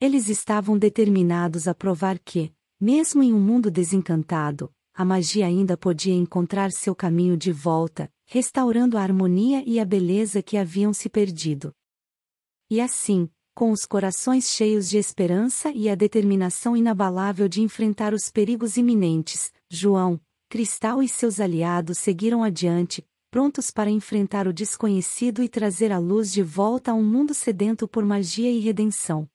Eles estavam determinados a provar que, mesmo em um mundo desencantado, a magia ainda podia encontrar seu caminho de volta, restaurando a harmonia e a beleza que haviam se perdido. E assim, com os corações cheios de esperança e a determinação inabalável de enfrentar os perigos iminentes, João, Cristal e seus aliados seguiram adiante, prontos para enfrentar o desconhecido e trazer a luz de volta a um mundo sedento por magia e redenção.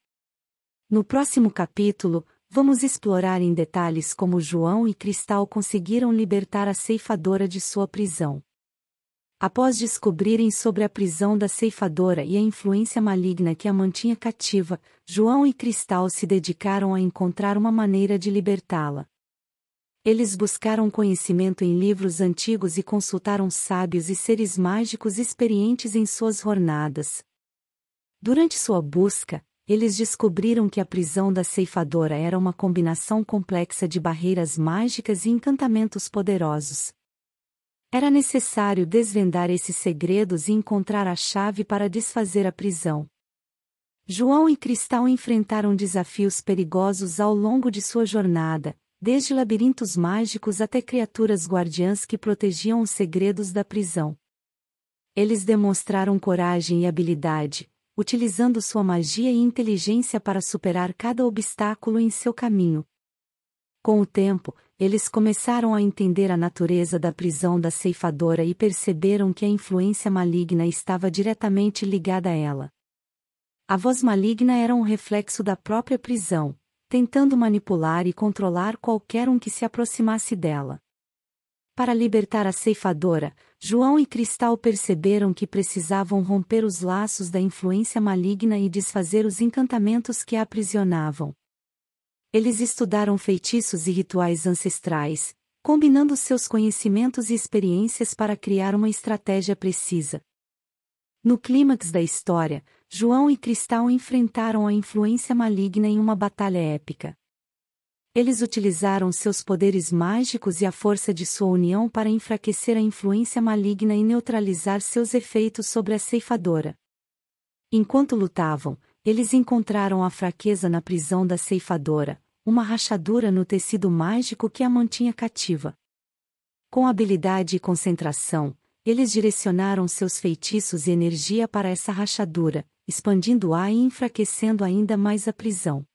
No próximo capítulo, Vamos explorar em detalhes como João e Cristal conseguiram libertar a ceifadora de sua prisão. Após descobrirem sobre a prisão da ceifadora e a influência maligna que a mantinha cativa, João e Cristal se dedicaram a encontrar uma maneira de libertá-la. Eles buscaram conhecimento em livros antigos e consultaram sábios e seres mágicos experientes em suas jornadas. Durante sua busca, eles descobriram que a prisão da ceifadora era uma combinação complexa de barreiras mágicas e encantamentos poderosos. Era necessário desvendar esses segredos e encontrar a chave para desfazer a prisão. João e Cristal enfrentaram desafios perigosos ao longo de sua jornada, desde labirintos mágicos até criaturas guardiãs que protegiam os segredos da prisão. Eles demonstraram coragem e habilidade, utilizando sua magia e inteligência para superar cada obstáculo em seu caminho. Com o tempo, eles começaram a entender a natureza da prisão da ceifadora e perceberam que a influência maligna estava diretamente ligada a ela. A voz maligna era um reflexo da própria prisão, tentando manipular e controlar qualquer um que se aproximasse dela. Para libertar a ceifadora, João e Cristal perceberam que precisavam romper os laços da influência maligna e desfazer os encantamentos que a aprisionavam. Eles estudaram feitiços e rituais ancestrais, combinando seus conhecimentos e experiências para criar uma estratégia precisa. No clímax da história, João e Cristal enfrentaram a influência maligna em uma batalha épica. Eles utilizaram seus poderes mágicos e a força de sua união para enfraquecer a influência maligna e neutralizar seus efeitos sobre a ceifadora. Enquanto lutavam, eles encontraram a fraqueza na prisão da ceifadora, uma rachadura no tecido mágico que a mantinha cativa. Com habilidade e concentração, eles direcionaram seus feitiços e energia para essa rachadura, expandindo-a e enfraquecendo ainda mais a prisão.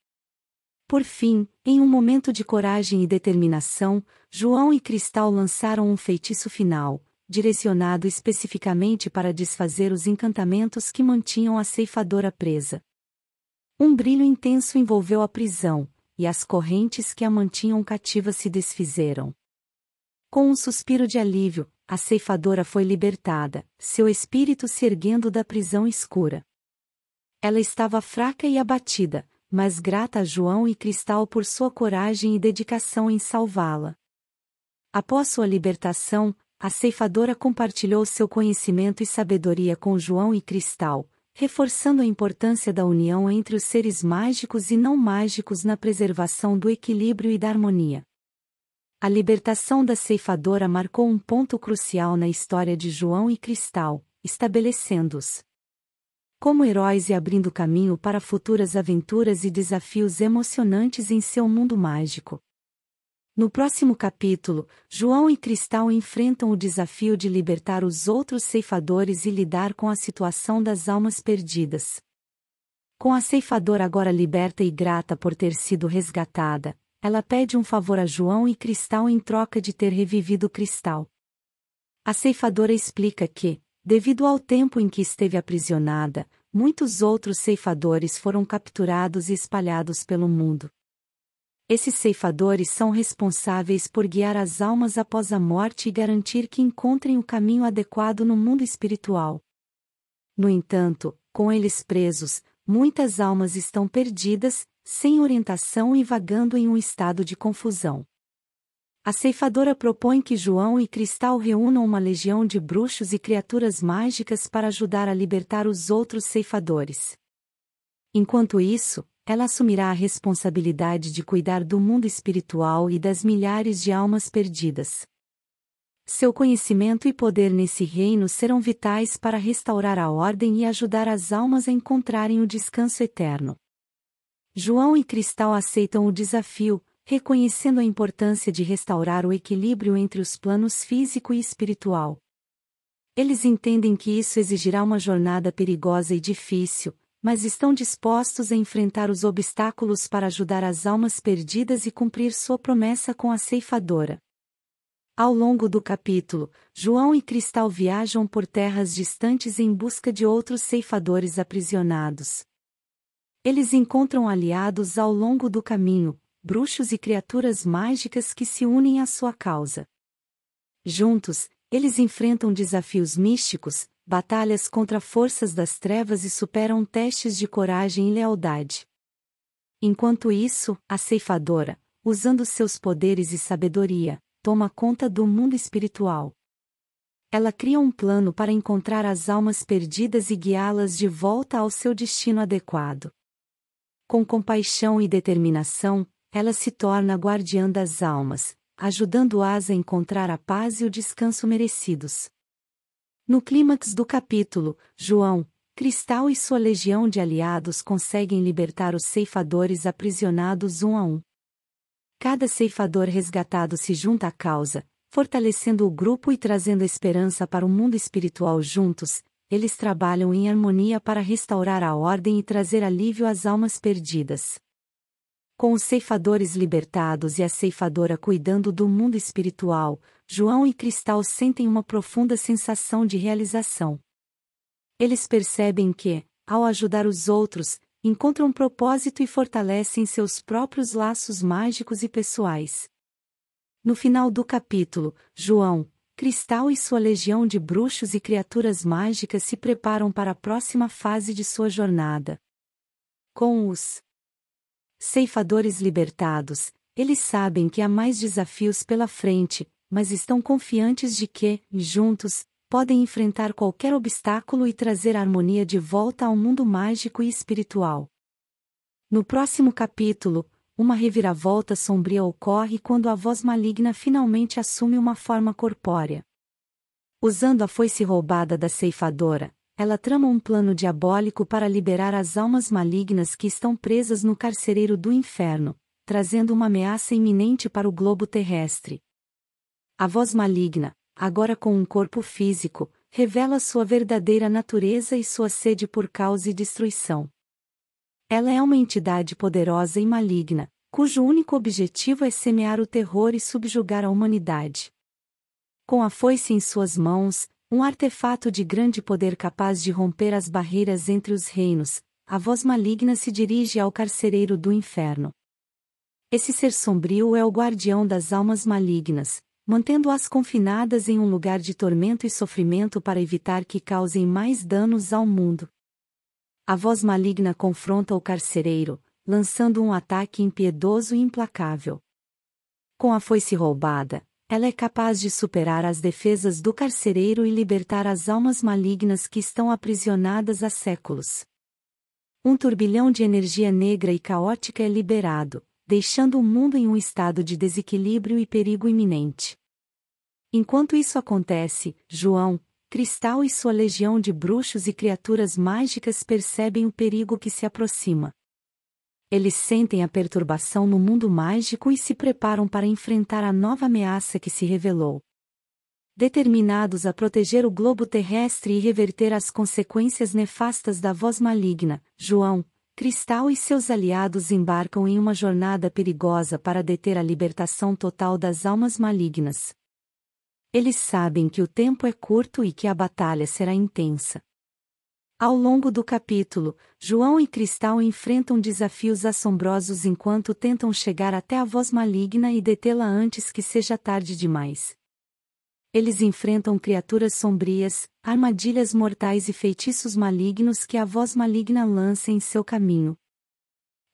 Por fim, em um momento de coragem e determinação, João e Cristal lançaram um feitiço final, direcionado especificamente para desfazer os encantamentos que mantinham a ceifadora presa. Um brilho intenso envolveu a prisão, e as correntes que a mantinham cativa se desfizeram. Com um suspiro de alívio, a ceifadora foi libertada, seu espírito se erguendo da prisão escura. Ela estava fraca e abatida, mas grata a João e Cristal por sua coragem e dedicação em salvá-la. Após sua libertação, a ceifadora compartilhou seu conhecimento e sabedoria com João e Cristal, reforçando a importância da união entre os seres mágicos e não mágicos na preservação do equilíbrio e da harmonia. A libertação da ceifadora marcou um ponto crucial na história de João e Cristal, estabelecendo-os como heróis e abrindo caminho para futuras aventuras e desafios emocionantes em seu mundo mágico. No próximo capítulo, João e Cristal enfrentam o desafio de libertar os outros ceifadores e lidar com a situação das almas perdidas. Com a ceifadora agora liberta e grata por ter sido resgatada, ela pede um favor a João e Cristal em troca de ter revivido Cristal. A ceifadora explica que, Devido ao tempo em que esteve aprisionada, muitos outros ceifadores foram capturados e espalhados pelo mundo. Esses ceifadores são responsáveis por guiar as almas após a morte e garantir que encontrem o caminho adequado no mundo espiritual. No entanto, com eles presos, muitas almas estão perdidas, sem orientação e vagando em um estado de confusão. A ceifadora propõe que João e Cristal reúnam uma legião de bruxos e criaturas mágicas para ajudar a libertar os outros ceifadores. Enquanto isso, ela assumirá a responsabilidade de cuidar do mundo espiritual e das milhares de almas perdidas. Seu conhecimento e poder nesse reino serão vitais para restaurar a ordem e ajudar as almas a encontrarem o descanso eterno. João e Cristal aceitam o desafio, reconhecendo a importância de restaurar o equilíbrio entre os planos físico e espiritual. Eles entendem que isso exigirá uma jornada perigosa e difícil, mas estão dispostos a enfrentar os obstáculos para ajudar as almas perdidas e cumprir sua promessa com a ceifadora. Ao longo do capítulo, João e Cristal viajam por terras distantes em busca de outros ceifadores aprisionados. Eles encontram aliados ao longo do caminho, bruxos e criaturas mágicas que se unem à sua causa. Juntos, eles enfrentam desafios místicos, batalhas contra forças das trevas e superam testes de coragem e lealdade. Enquanto isso, a ceifadora, usando seus poderes e sabedoria, toma conta do mundo espiritual. Ela cria um plano para encontrar as almas perdidas e guiá-las de volta ao seu destino adequado. Com compaixão e determinação, ela se torna a guardiã das almas, ajudando-as a encontrar a paz e o descanso merecidos. No clímax do capítulo, João, Cristal e sua legião de aliados conseguem libertar os ceifadores aprisionados um a um. Cada ceifador resgatado se junta à causa, fortalecendo o grupo e trazendo esperança para o mundo espiritual juntos, eles trabalham em harmonia para restaurar a ordem e trazer alívio às almas perdidas com os ceifadores libertados e a ceifadora cuidando do mundo espiritual, João e Cristal sentem uma profunda sensação de realização. Eles percebem que, ao ajudar os outros, encontram um propósito e fortalecem seus próprios laços mágicos e pessoais. No final do capítulo, João, Cristal e sua legião de bruxos e criaturas mágicas se preparam para a próxima fase de sua jornada. Com os Ceifadores libertados, eles sabem que há mais desafios pela frente, mas estão confiantes de que, juntos, podem enfrentar qualquer obstáculo e trazer a harmonia de volta ao mundo mágico e espiritual. No próximo capítulo, uma reviravolta sombria ocorre quando a voz maligna finalmente assume uma forma corpórea. Usando a foice roubada da ceifadora, ela trama um plano diabólico para liberar as almas malignas que estão presas no carcereiro do inferno, trazendo uma ameaça iminente para o globo terrestre. A voz maligna, agora com um corpo físico, revela sua verdadeira natureza e sua sede por causa e destruição. Ela é uma entidade poderosa e maligna, cujo único objetivo é semear o terror e subjugar a humanidade. Com a foice em suas mãos, um artefato de grande poder capaz de romper as barreiras entre os reinos, a voz maligna se dirige ao carcereiro do inferno. Esse ser sombrio é o guardião das almas malignas, mantendo-as confinadas em um lugar de tormento e sofrimento para evitar que causem mais danos ao mundo. A voz maligna confronta o carcereiro, lançando um ataque impiedoso e implacável. Com a foice roubada, ela é capaz de superar as defesas do carcereiro e libertar as almas malignas que estão aprisionadas há séculos. Um turbilhão de energia negra e caótica é liberado, deixando o mundo em um estado de desequilíbrio e perigo iminente. Enquanto isso acontece, João, Cristal e sua legião de bruxos e criaturas mágicas percebem o perigo que se aproxima eles sentem a perturbação no mundo mágico e se preparam para enfrentar a nova ameaça que se revelou. Determinados a proteger o globo terrestre e reverter as consequências nefastas da voz maligna, João, Cristal e seus aliados embarcam em uma jornada perigosa para deter a libertação total das almas malignas. Eles sabem que o tempo é curto e que a batalha será intensa. Ao longo do capítulo, João e Cristal enfrentam desafios assombrosos enquanto tentam chegar até a voz maligna e detê-la antes que seja tarde demais. Eles enfrentam criaturas sombrias, armadilhas mortais e feitiços malignos que a voz maligna lança em seu caminho.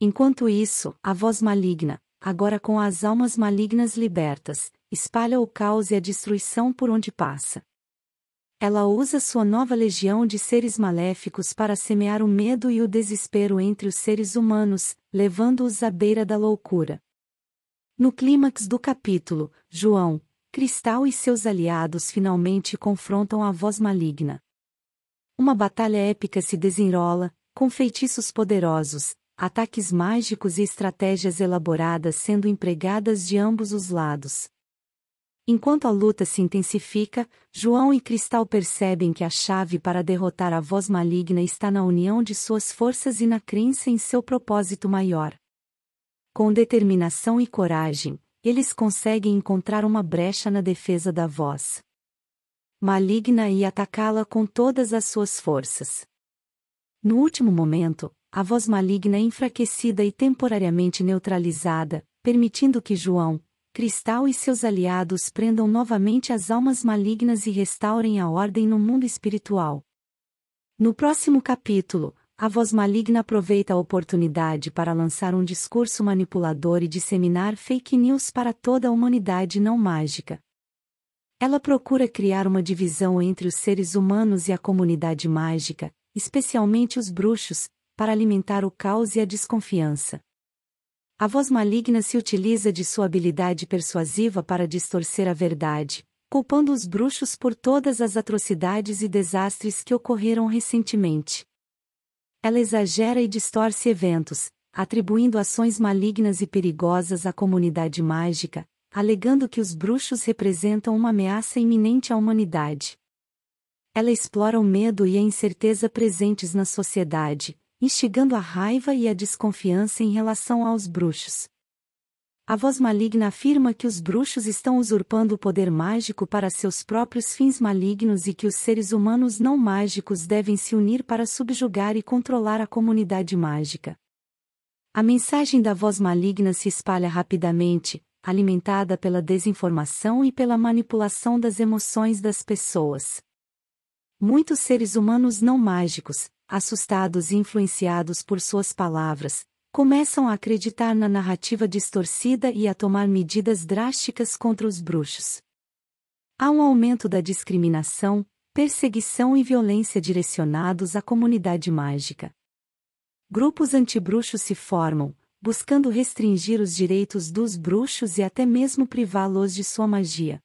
Enquanto isso, a voz maligna, agora com as almas malignas libertas, espalha o caos e a destruição por onde passa. Ela usa sua nova legião de seres maléficos para semear o medo e o desespero entre os seres humanos, levando-os à beira da loucura. No clímax do capítulo, João, Cristal e seus aliados finalmente confrontam a voz maligna. Uma batalha épica se desenrola, com feitiços poderosos, ataques mágicos e estratégias elaboradas sendo empregadas de ambos os lados. Enquanto a luta se intensifica, João e Cristal percebem que a chave para derrotar a voz maligna está na união de suas forças e na crença em seu propósito maior. Com determinação e coragem, eles conseguem encontrar uma brecha na defesa da voz maligna e atacá-la com todas as suas forças. No último momento, a voz maligna é enfraquecida e temporariamente neutralizada, permitindo que João, Cristal e seus aliados prendam novamente as almas malignas e restaurem a ordem no mundo espiritual. No próximo capítulo, a voz maligna aproveita a oportunidade para lançar um discurso manipulador e disseminar fake news para toda a humanidade não mágica. Ela procura criar uma divisão entre os seres humanos e a comunidade mágica, especialmente os bruxos, para alimentar o caos e a desconfiança. A voz maligna se utiliza de sua habilidade persuasiva para distorcer a verdade, culpando os bruxos por todas as atrocidades e desastres que ocorreram recentemente. Ela exagera e distorce eventos, atribuindo ações malignas e perigosas à comunidade mágica, alegando que os bruxos representam uma ameaça iminente à humanidade. Ela explora o medo e a incerteza presentes na sociedade, instigando a raiva e a desconfiança em relação aos bruxos. A voz maligna afirma que os bruxos estão usurpando o poder mágico para seus próprios fins malignos e que os seres humanos não mágicos devem se unir para subjugar e controlar a comunidade mágica. A mensagem da voz maligna se espalha rapidamente, alimentada pela desinformação e pela manipulação das emoções das pessoas. Muitos seres humanos não mágicos, assustados e influenciados por suas palavras, começam a acreditar na narrativa distorcida e a tomar medidas drásticas contra os bruxos. Há um aumento da discriminação, perseguição e violência direcionados à comunidade mágica. Grupos antibruxos se formam, buscando restringir os direitos dos bruxos e até mesmo privá-los de sua magia.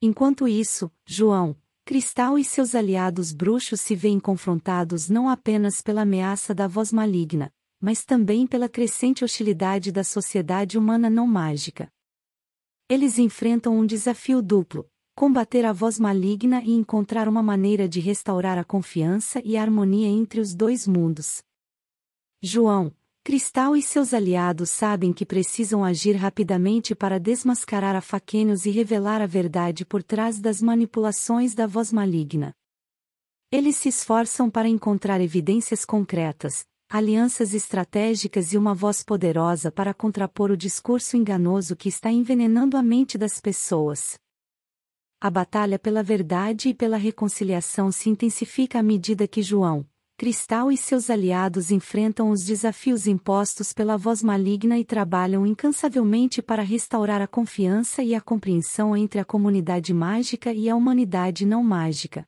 Enquanto isso, João, Cristal e seus aliados bruxos se veem confrontados não apenas pela ameaça da voz maligna, mas também pela crescente hostilidade da sociedade humana não mágica. Eles enfrentam um desafio duplo: combater a voz maligna e encontrar uma maneira de restaurar a confiança e a harmonia entre os dois mundos. João, Cristal e seus aliados sabem que precisam agir rapidamente para desmascarar a Faquenos e revelar a verdade por trás das manipulações da voz maligna. Eles se esforçam para encontrar evidências concretas, alianças estratégicas e uma voz poderosa para contrapor o discurso enganoso que está envenenando a mente das pessoas. A batalha pela verdade e pela reconciliação se intensifica à medida que João, Cristal e seus aliados enfrentam os desafios impostos pela voz maligna e trabalham incansavelmente para restaurar a confiança e a compreensão entre a comunidade mágica e a humanidade não mágica.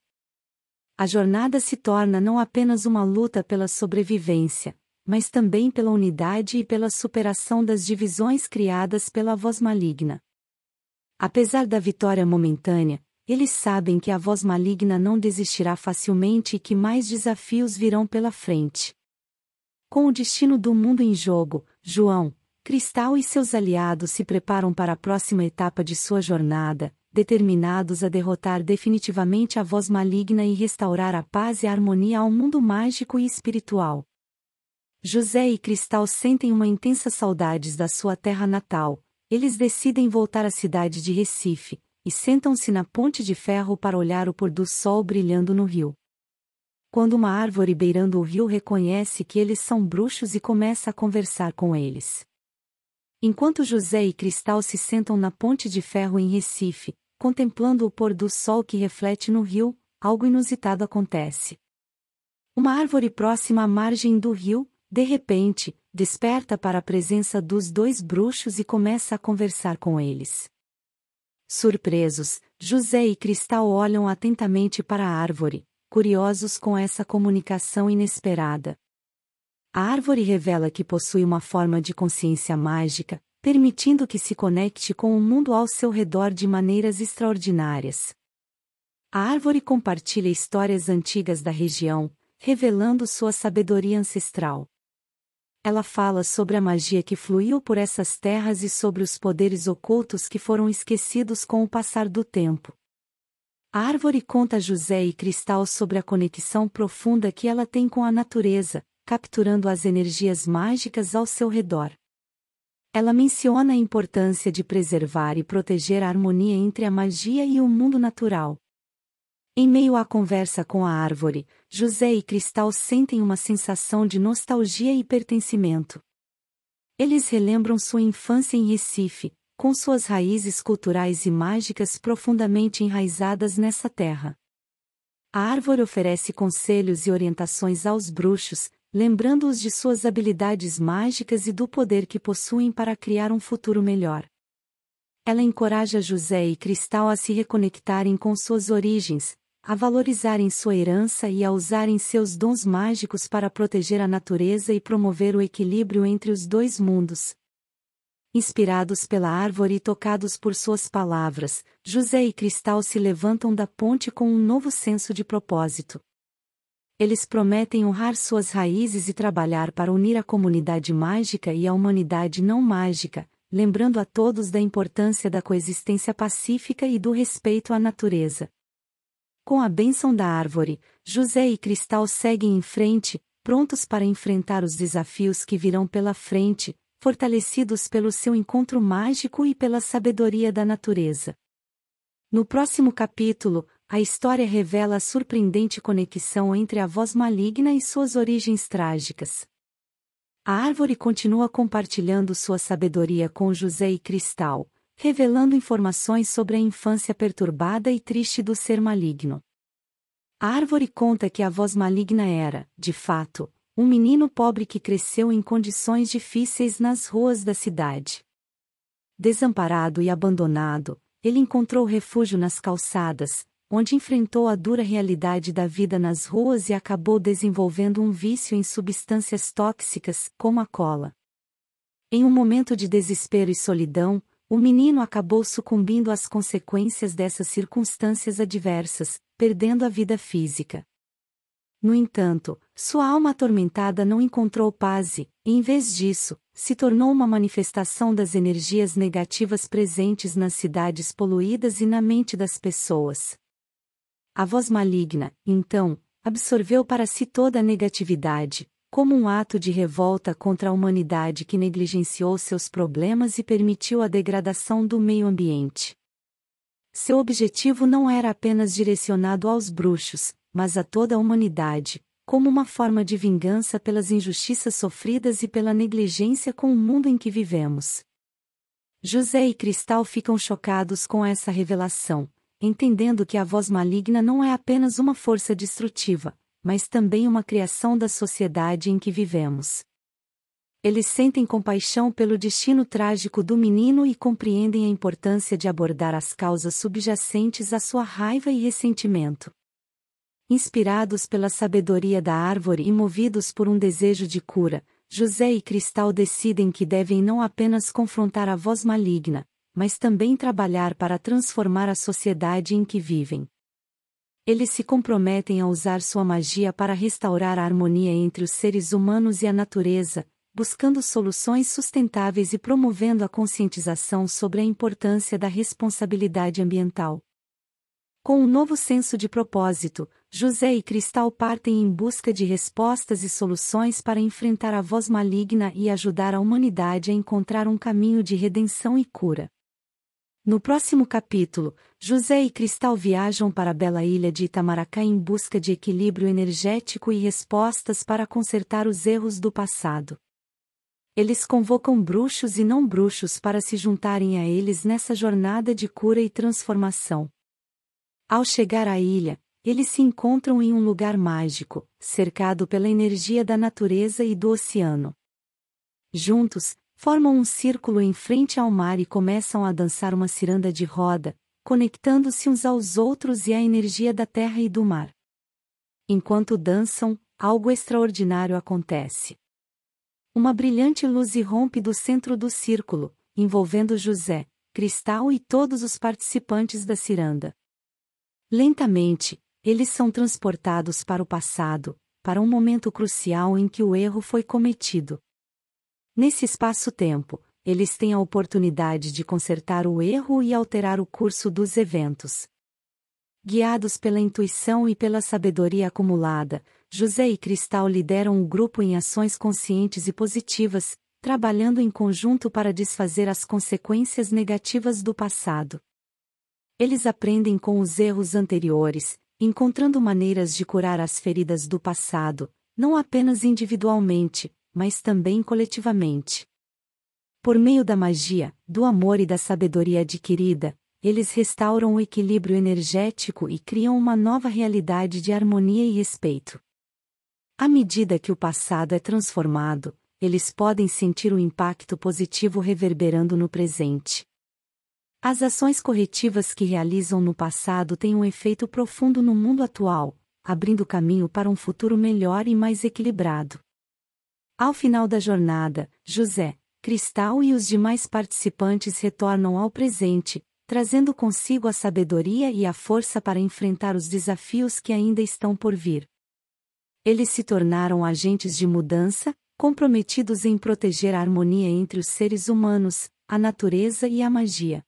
A jornada se torna não apenas uma luta pela sobrevivência, mas também pela unidade e pela superação das divisões criadas pela voz maligna. Apesar da vitória momentânea, eles sabem que a voz maligna não desistirá facilmente e que mais desafios virão pela frente. Com o destino do mundo em jogo, João, Cristal e seus aliados se preparam para a próxima etapa de sua jornada, determinados a derrotar definitivamente a voz maligna e restaurar a paz e a harmonia ao mundo mágico e espiritual. José e Cristal sentem uma intensa saudade da sua terra natal. Eles decidem voltar à cidade de Recife, e sentam-se na ponte de ferro para olhar o pôr do sol brilhando no rio. Quando uma árvore beirando o rio reconhece que eles são bruxos e começa a conversar com eles. Enquanto José e Cristal se sentam na ponte de ferro em Recife, contemplando o pôr do sol que reflete no rio, algo inusitado acontece. Uma árvore próxima à margem do rio, de repente, desperta para a presença dos dois bruxos e começa a conversar com eles. Surpresos, José e Cristal olham atentamente para a árvore, curiosos com essa comunicação inesperada. A árvore revela que possui uma forma de consciência mágica, permitindo que se conecte com o mundo ao seu redor de maneiras extraordinárias. A árvore compartilha histórias antigas da região, revelando sua sabedoria ancestral ela fala sobre a magia que fluiu por essas terras e sobre os poderes ocultos que foram esquecidos com o passar do tempo. A árvore conta José e Cristal sobre a conexão profunda que ela tem com a natureza, capturando as energias mágicas ao seu redor. Ela menciona a importância de preservar e proteger a harmonia entre a magia e o mundo natural, em meio à conversa com a árvore, José e Cristal sentem uma sensação de nostalgia e pertencimento. Eles relembram sua infância em Recife, com suas raízes culturais e mágicas profundamente enraizadas nessa terra. A árvore oferece conselhos e orientações aos bruxos, lembrando-os de suas habilidades mágicas e do poder que possuem para criar um futuro melhor. Ela encoraja José e Cristal a se reconectarem com suas origens, a valorizarem sua herança e a usarem seus dons mágicos para proteger a natureza e promover o equilíbrio entre os dois mundos. Inspirados pela árvore e tocados por suas palavras, José e Cristal se levantam da ponte com um novo senso de propósito. Eles prometem honrar suas raízes e trabalhar para unir a comunidade mágica e a humanidade não mágica, lembrando a todos da importância da coexistência pacífica e do respeito à natureza. Com a bênção da árvore, José e Cristal seguem em frente, prontos para enfrentar os desafios que virão pela frente, fortalecidos pelo seu encontro mágico e pela sabedoria da natureza. No próximo capítulo, a história revela a surpreendente conexão entre a voz maligna e suas origens trágicas. A árvore continua compartilhando sua sabedoria com José e Cristal, revelando informações sobre a infância perturbada e triste do ser maligno. A árvore conta que a voz maligna era, de fato, um menino pobre que cresceu em condições difíceis nas ruas da cidade. Desamparado e abandonado, ele encontrou refúgio nas calçadas, onde enfrentou a dura realidade da vida nas ruas e acabou desenvolvendo um vício em substâncias tóxicas, como a cola. Em um momento de desespero e solidão, o menino acabou sucumbindo às consequências dessas circunstâncias adversas, perdendo a vida física. No entanto, sua alma atormentada não encontrou paz e, em vez disso, se tornou uma manifestação das energias negativas presentes nas cidades poluídas e na mente das pessoas. A voz maligna, então, absorveu para si toda a negatividade, como um ato de revolta contra a humanidade que negligenciou seus problemas e permitiu a degradação do meio ambiente. Seu objetivo não era apenas direcionado aos bruxos, mas a toda a humanidade, como uma forma de vingança pelas injustiças sofridas e pela negligência com o mundo em que vivemos. José e Cristal ficam chocados com essa revelação, entendendo que a voz maligna não é apenas uma força destrutiva, mas também uma criação da sociedade em que vivemos. Eles sentem compaixão pelo destino trágico do menino e compreendem a importância de abordar as causas subjacentes à sua raiva e ressentimento. Inspirados pela sabedoria da árvore e movidos por um desejo de cura, José e Cristal decidem que devem não apenas confrontar a voz maligna, mas também trabalhar para transformar a sociedade em que vivem. Eles se comprometem a usar sua magia para restaurar a harmonia entre os seres humanos e a natureza, buscando soluções sustentáveis e promovendo a conscientização sobre a importância da responsabilidade ambiental. Com um novo senso de propósito, José e Cristal partem em busca de respostas e soluções para enfrentar a voz maligna e ajudar a humanidade a encontrar um caminho de redenção e cura. No próximo capítulo, José e Cristal viajam para a bela ilha de Itamaracá em busca de equilíbrio energético e respostas para consertar os erros do passado. Eles convocam bruxos e não bruxos para se juntarem a eles nessa jornada de cura e transformação. Ao chegar à ilha, eles se encontram em um lugar mágico, cercado pela energia da natureza e do oceano. Juntos, formam um círculo em frente ao mar e começam a dançar uma ciranda de roda, conectando-se uns aos outros e à energia da terra e do mar. Enquanto dançam, algo extraordinário acontece. Uma brilhante luz irrompe do centro do círculo, envolvendo José, Cristal e todos os participantes da ciranda. Lentamente, eles são transportados para o passado, para um momento crucial em que o erro foi cometido. Nesse espaço-tempo, eles têm a oportunidade de consertar o erro e alterar o curso dos eventos. Guiados pela intuição e pela sabedoria acumulada, José e Cristal lideram o grupo em ações conscientes e positivas, trabalhando em conjunto para desfazer as consequências negativas do passado. Eles aprendem com os erros anteriores, encontrando maneiras de curar as feridas do passado, não apenas individualmente, mas também coletivamente. Por meio da magia, do amor e da sabedoria adquirida, eles restauram o equilíbrio energético e criam uma nova realidade de harmonia e respeito. À medida que o passado é transformado, eles podem sentir o impacto positivo reverberando no presente. As ações corretivas que realizam no passado têm um efeito profundo no mundo atual, abrindo caminho para um futuro melhor e mais equilibrado. Ao final da jornada, José, Cristal e os demais participantes retornam ao presente, trazendo consigo a sabedoria e a força para enfrentar os desafios que ainda estão por vir. Eles se tornaram agentes de mudança, comprometidos em proteger a harmonia entre os seres humanos, a natureza e a magia.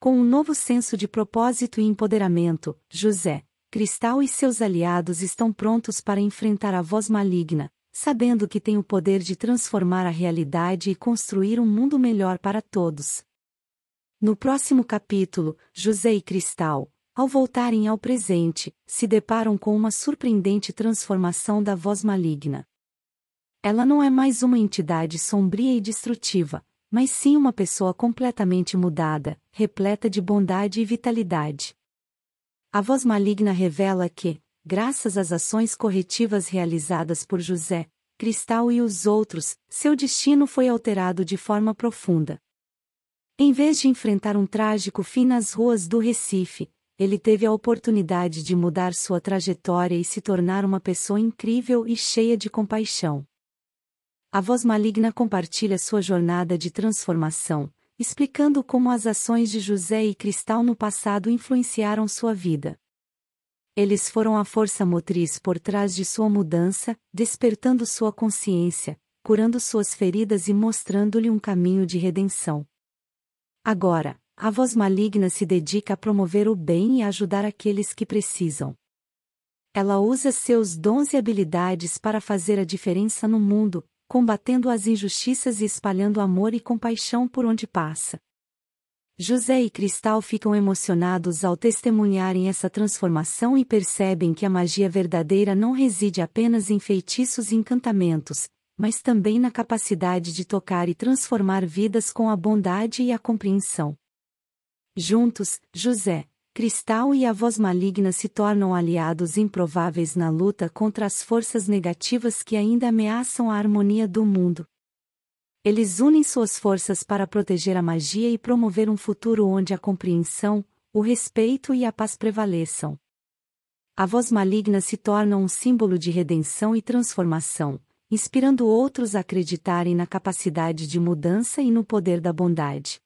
Com um novo senso de propósito e empoderamento, José, Cristal e seus aliados estão prontos para enfrentar a voz maligna, sabendo que tem o poder de transformar a realidade e construir um mundo melhor para todos. No próximo capítulo, José e Cristal, ao voltarem ao presente, se deparam com uma surpreendente transformação da voz maligna. Ela não é mais uma entidade sombria e destrutiva, mas sim uma pessoa completamente mudada, repleta de bondade e vitalidade. A voz maligna revela que, graças às ações corretivas realizadas por José, Cristal e os outros, seu destino foi alterado de forma profunda. Em vez de enfrentar um trágico fim nas ruas do Recife, ele teve a oportunidade de mudar sua trajetória e se tornar uma pessoa incrível e cheia de compaixão. A voz maligna compartilha sua jornada de transformação, explicando como as ações de José e Cristal no passado influenciaram sua vida. Eles foram a força motriz por trás de sua mudança, despertando sua consciência, curando suas feridas e mostrando-lhe um caminho de redenção. Agora, a voz maligna se dedica a promover o bem e a ajudar aqueles que precisam. Ela usa seus dons e habilidades para fazer a diferença no mundo, combatendo as injustiças e espalhando amor e compaixão por onde passa. José e Cristal ficam emocionados ao testemunharem essa transformação e percebem que a magia verdadeira não reside apenas em feitiços e encantamentos, mas também na capacidade de tocar e transformar vidas com a bondade e a compreensão. Juntos, José, Cristal e a voz maligna se tornam aliados improváveis na luta contra as forças negativas que ainda ameaçam a harmonia do mundo. Eles unem suas forças para proteger a magia e promover um futuro onde a compreensão, o respeito e a paz prevaleçam. A voz maligna se torna um símbolo de redenção e transformação, inspirando outros a acreditarem na capacidade de mudança e no poder da bondade.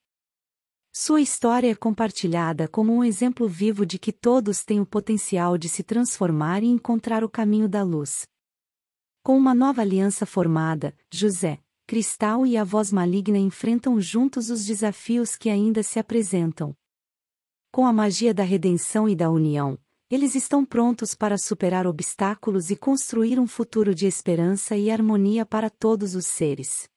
Sua história é compartilhada como um exemplo vivo de que todos têm o potencial de se transformar e encontrar o caminho da luz. Com uma nova aliança formada, José, Cristal e a voz maligna enfrentam juntos os desafios que ainda se apresentam. Com a magia da redenção e da união, eles estão prontos para superar obstáculos e construir um futuro de esperança e harmonia para todos os seres.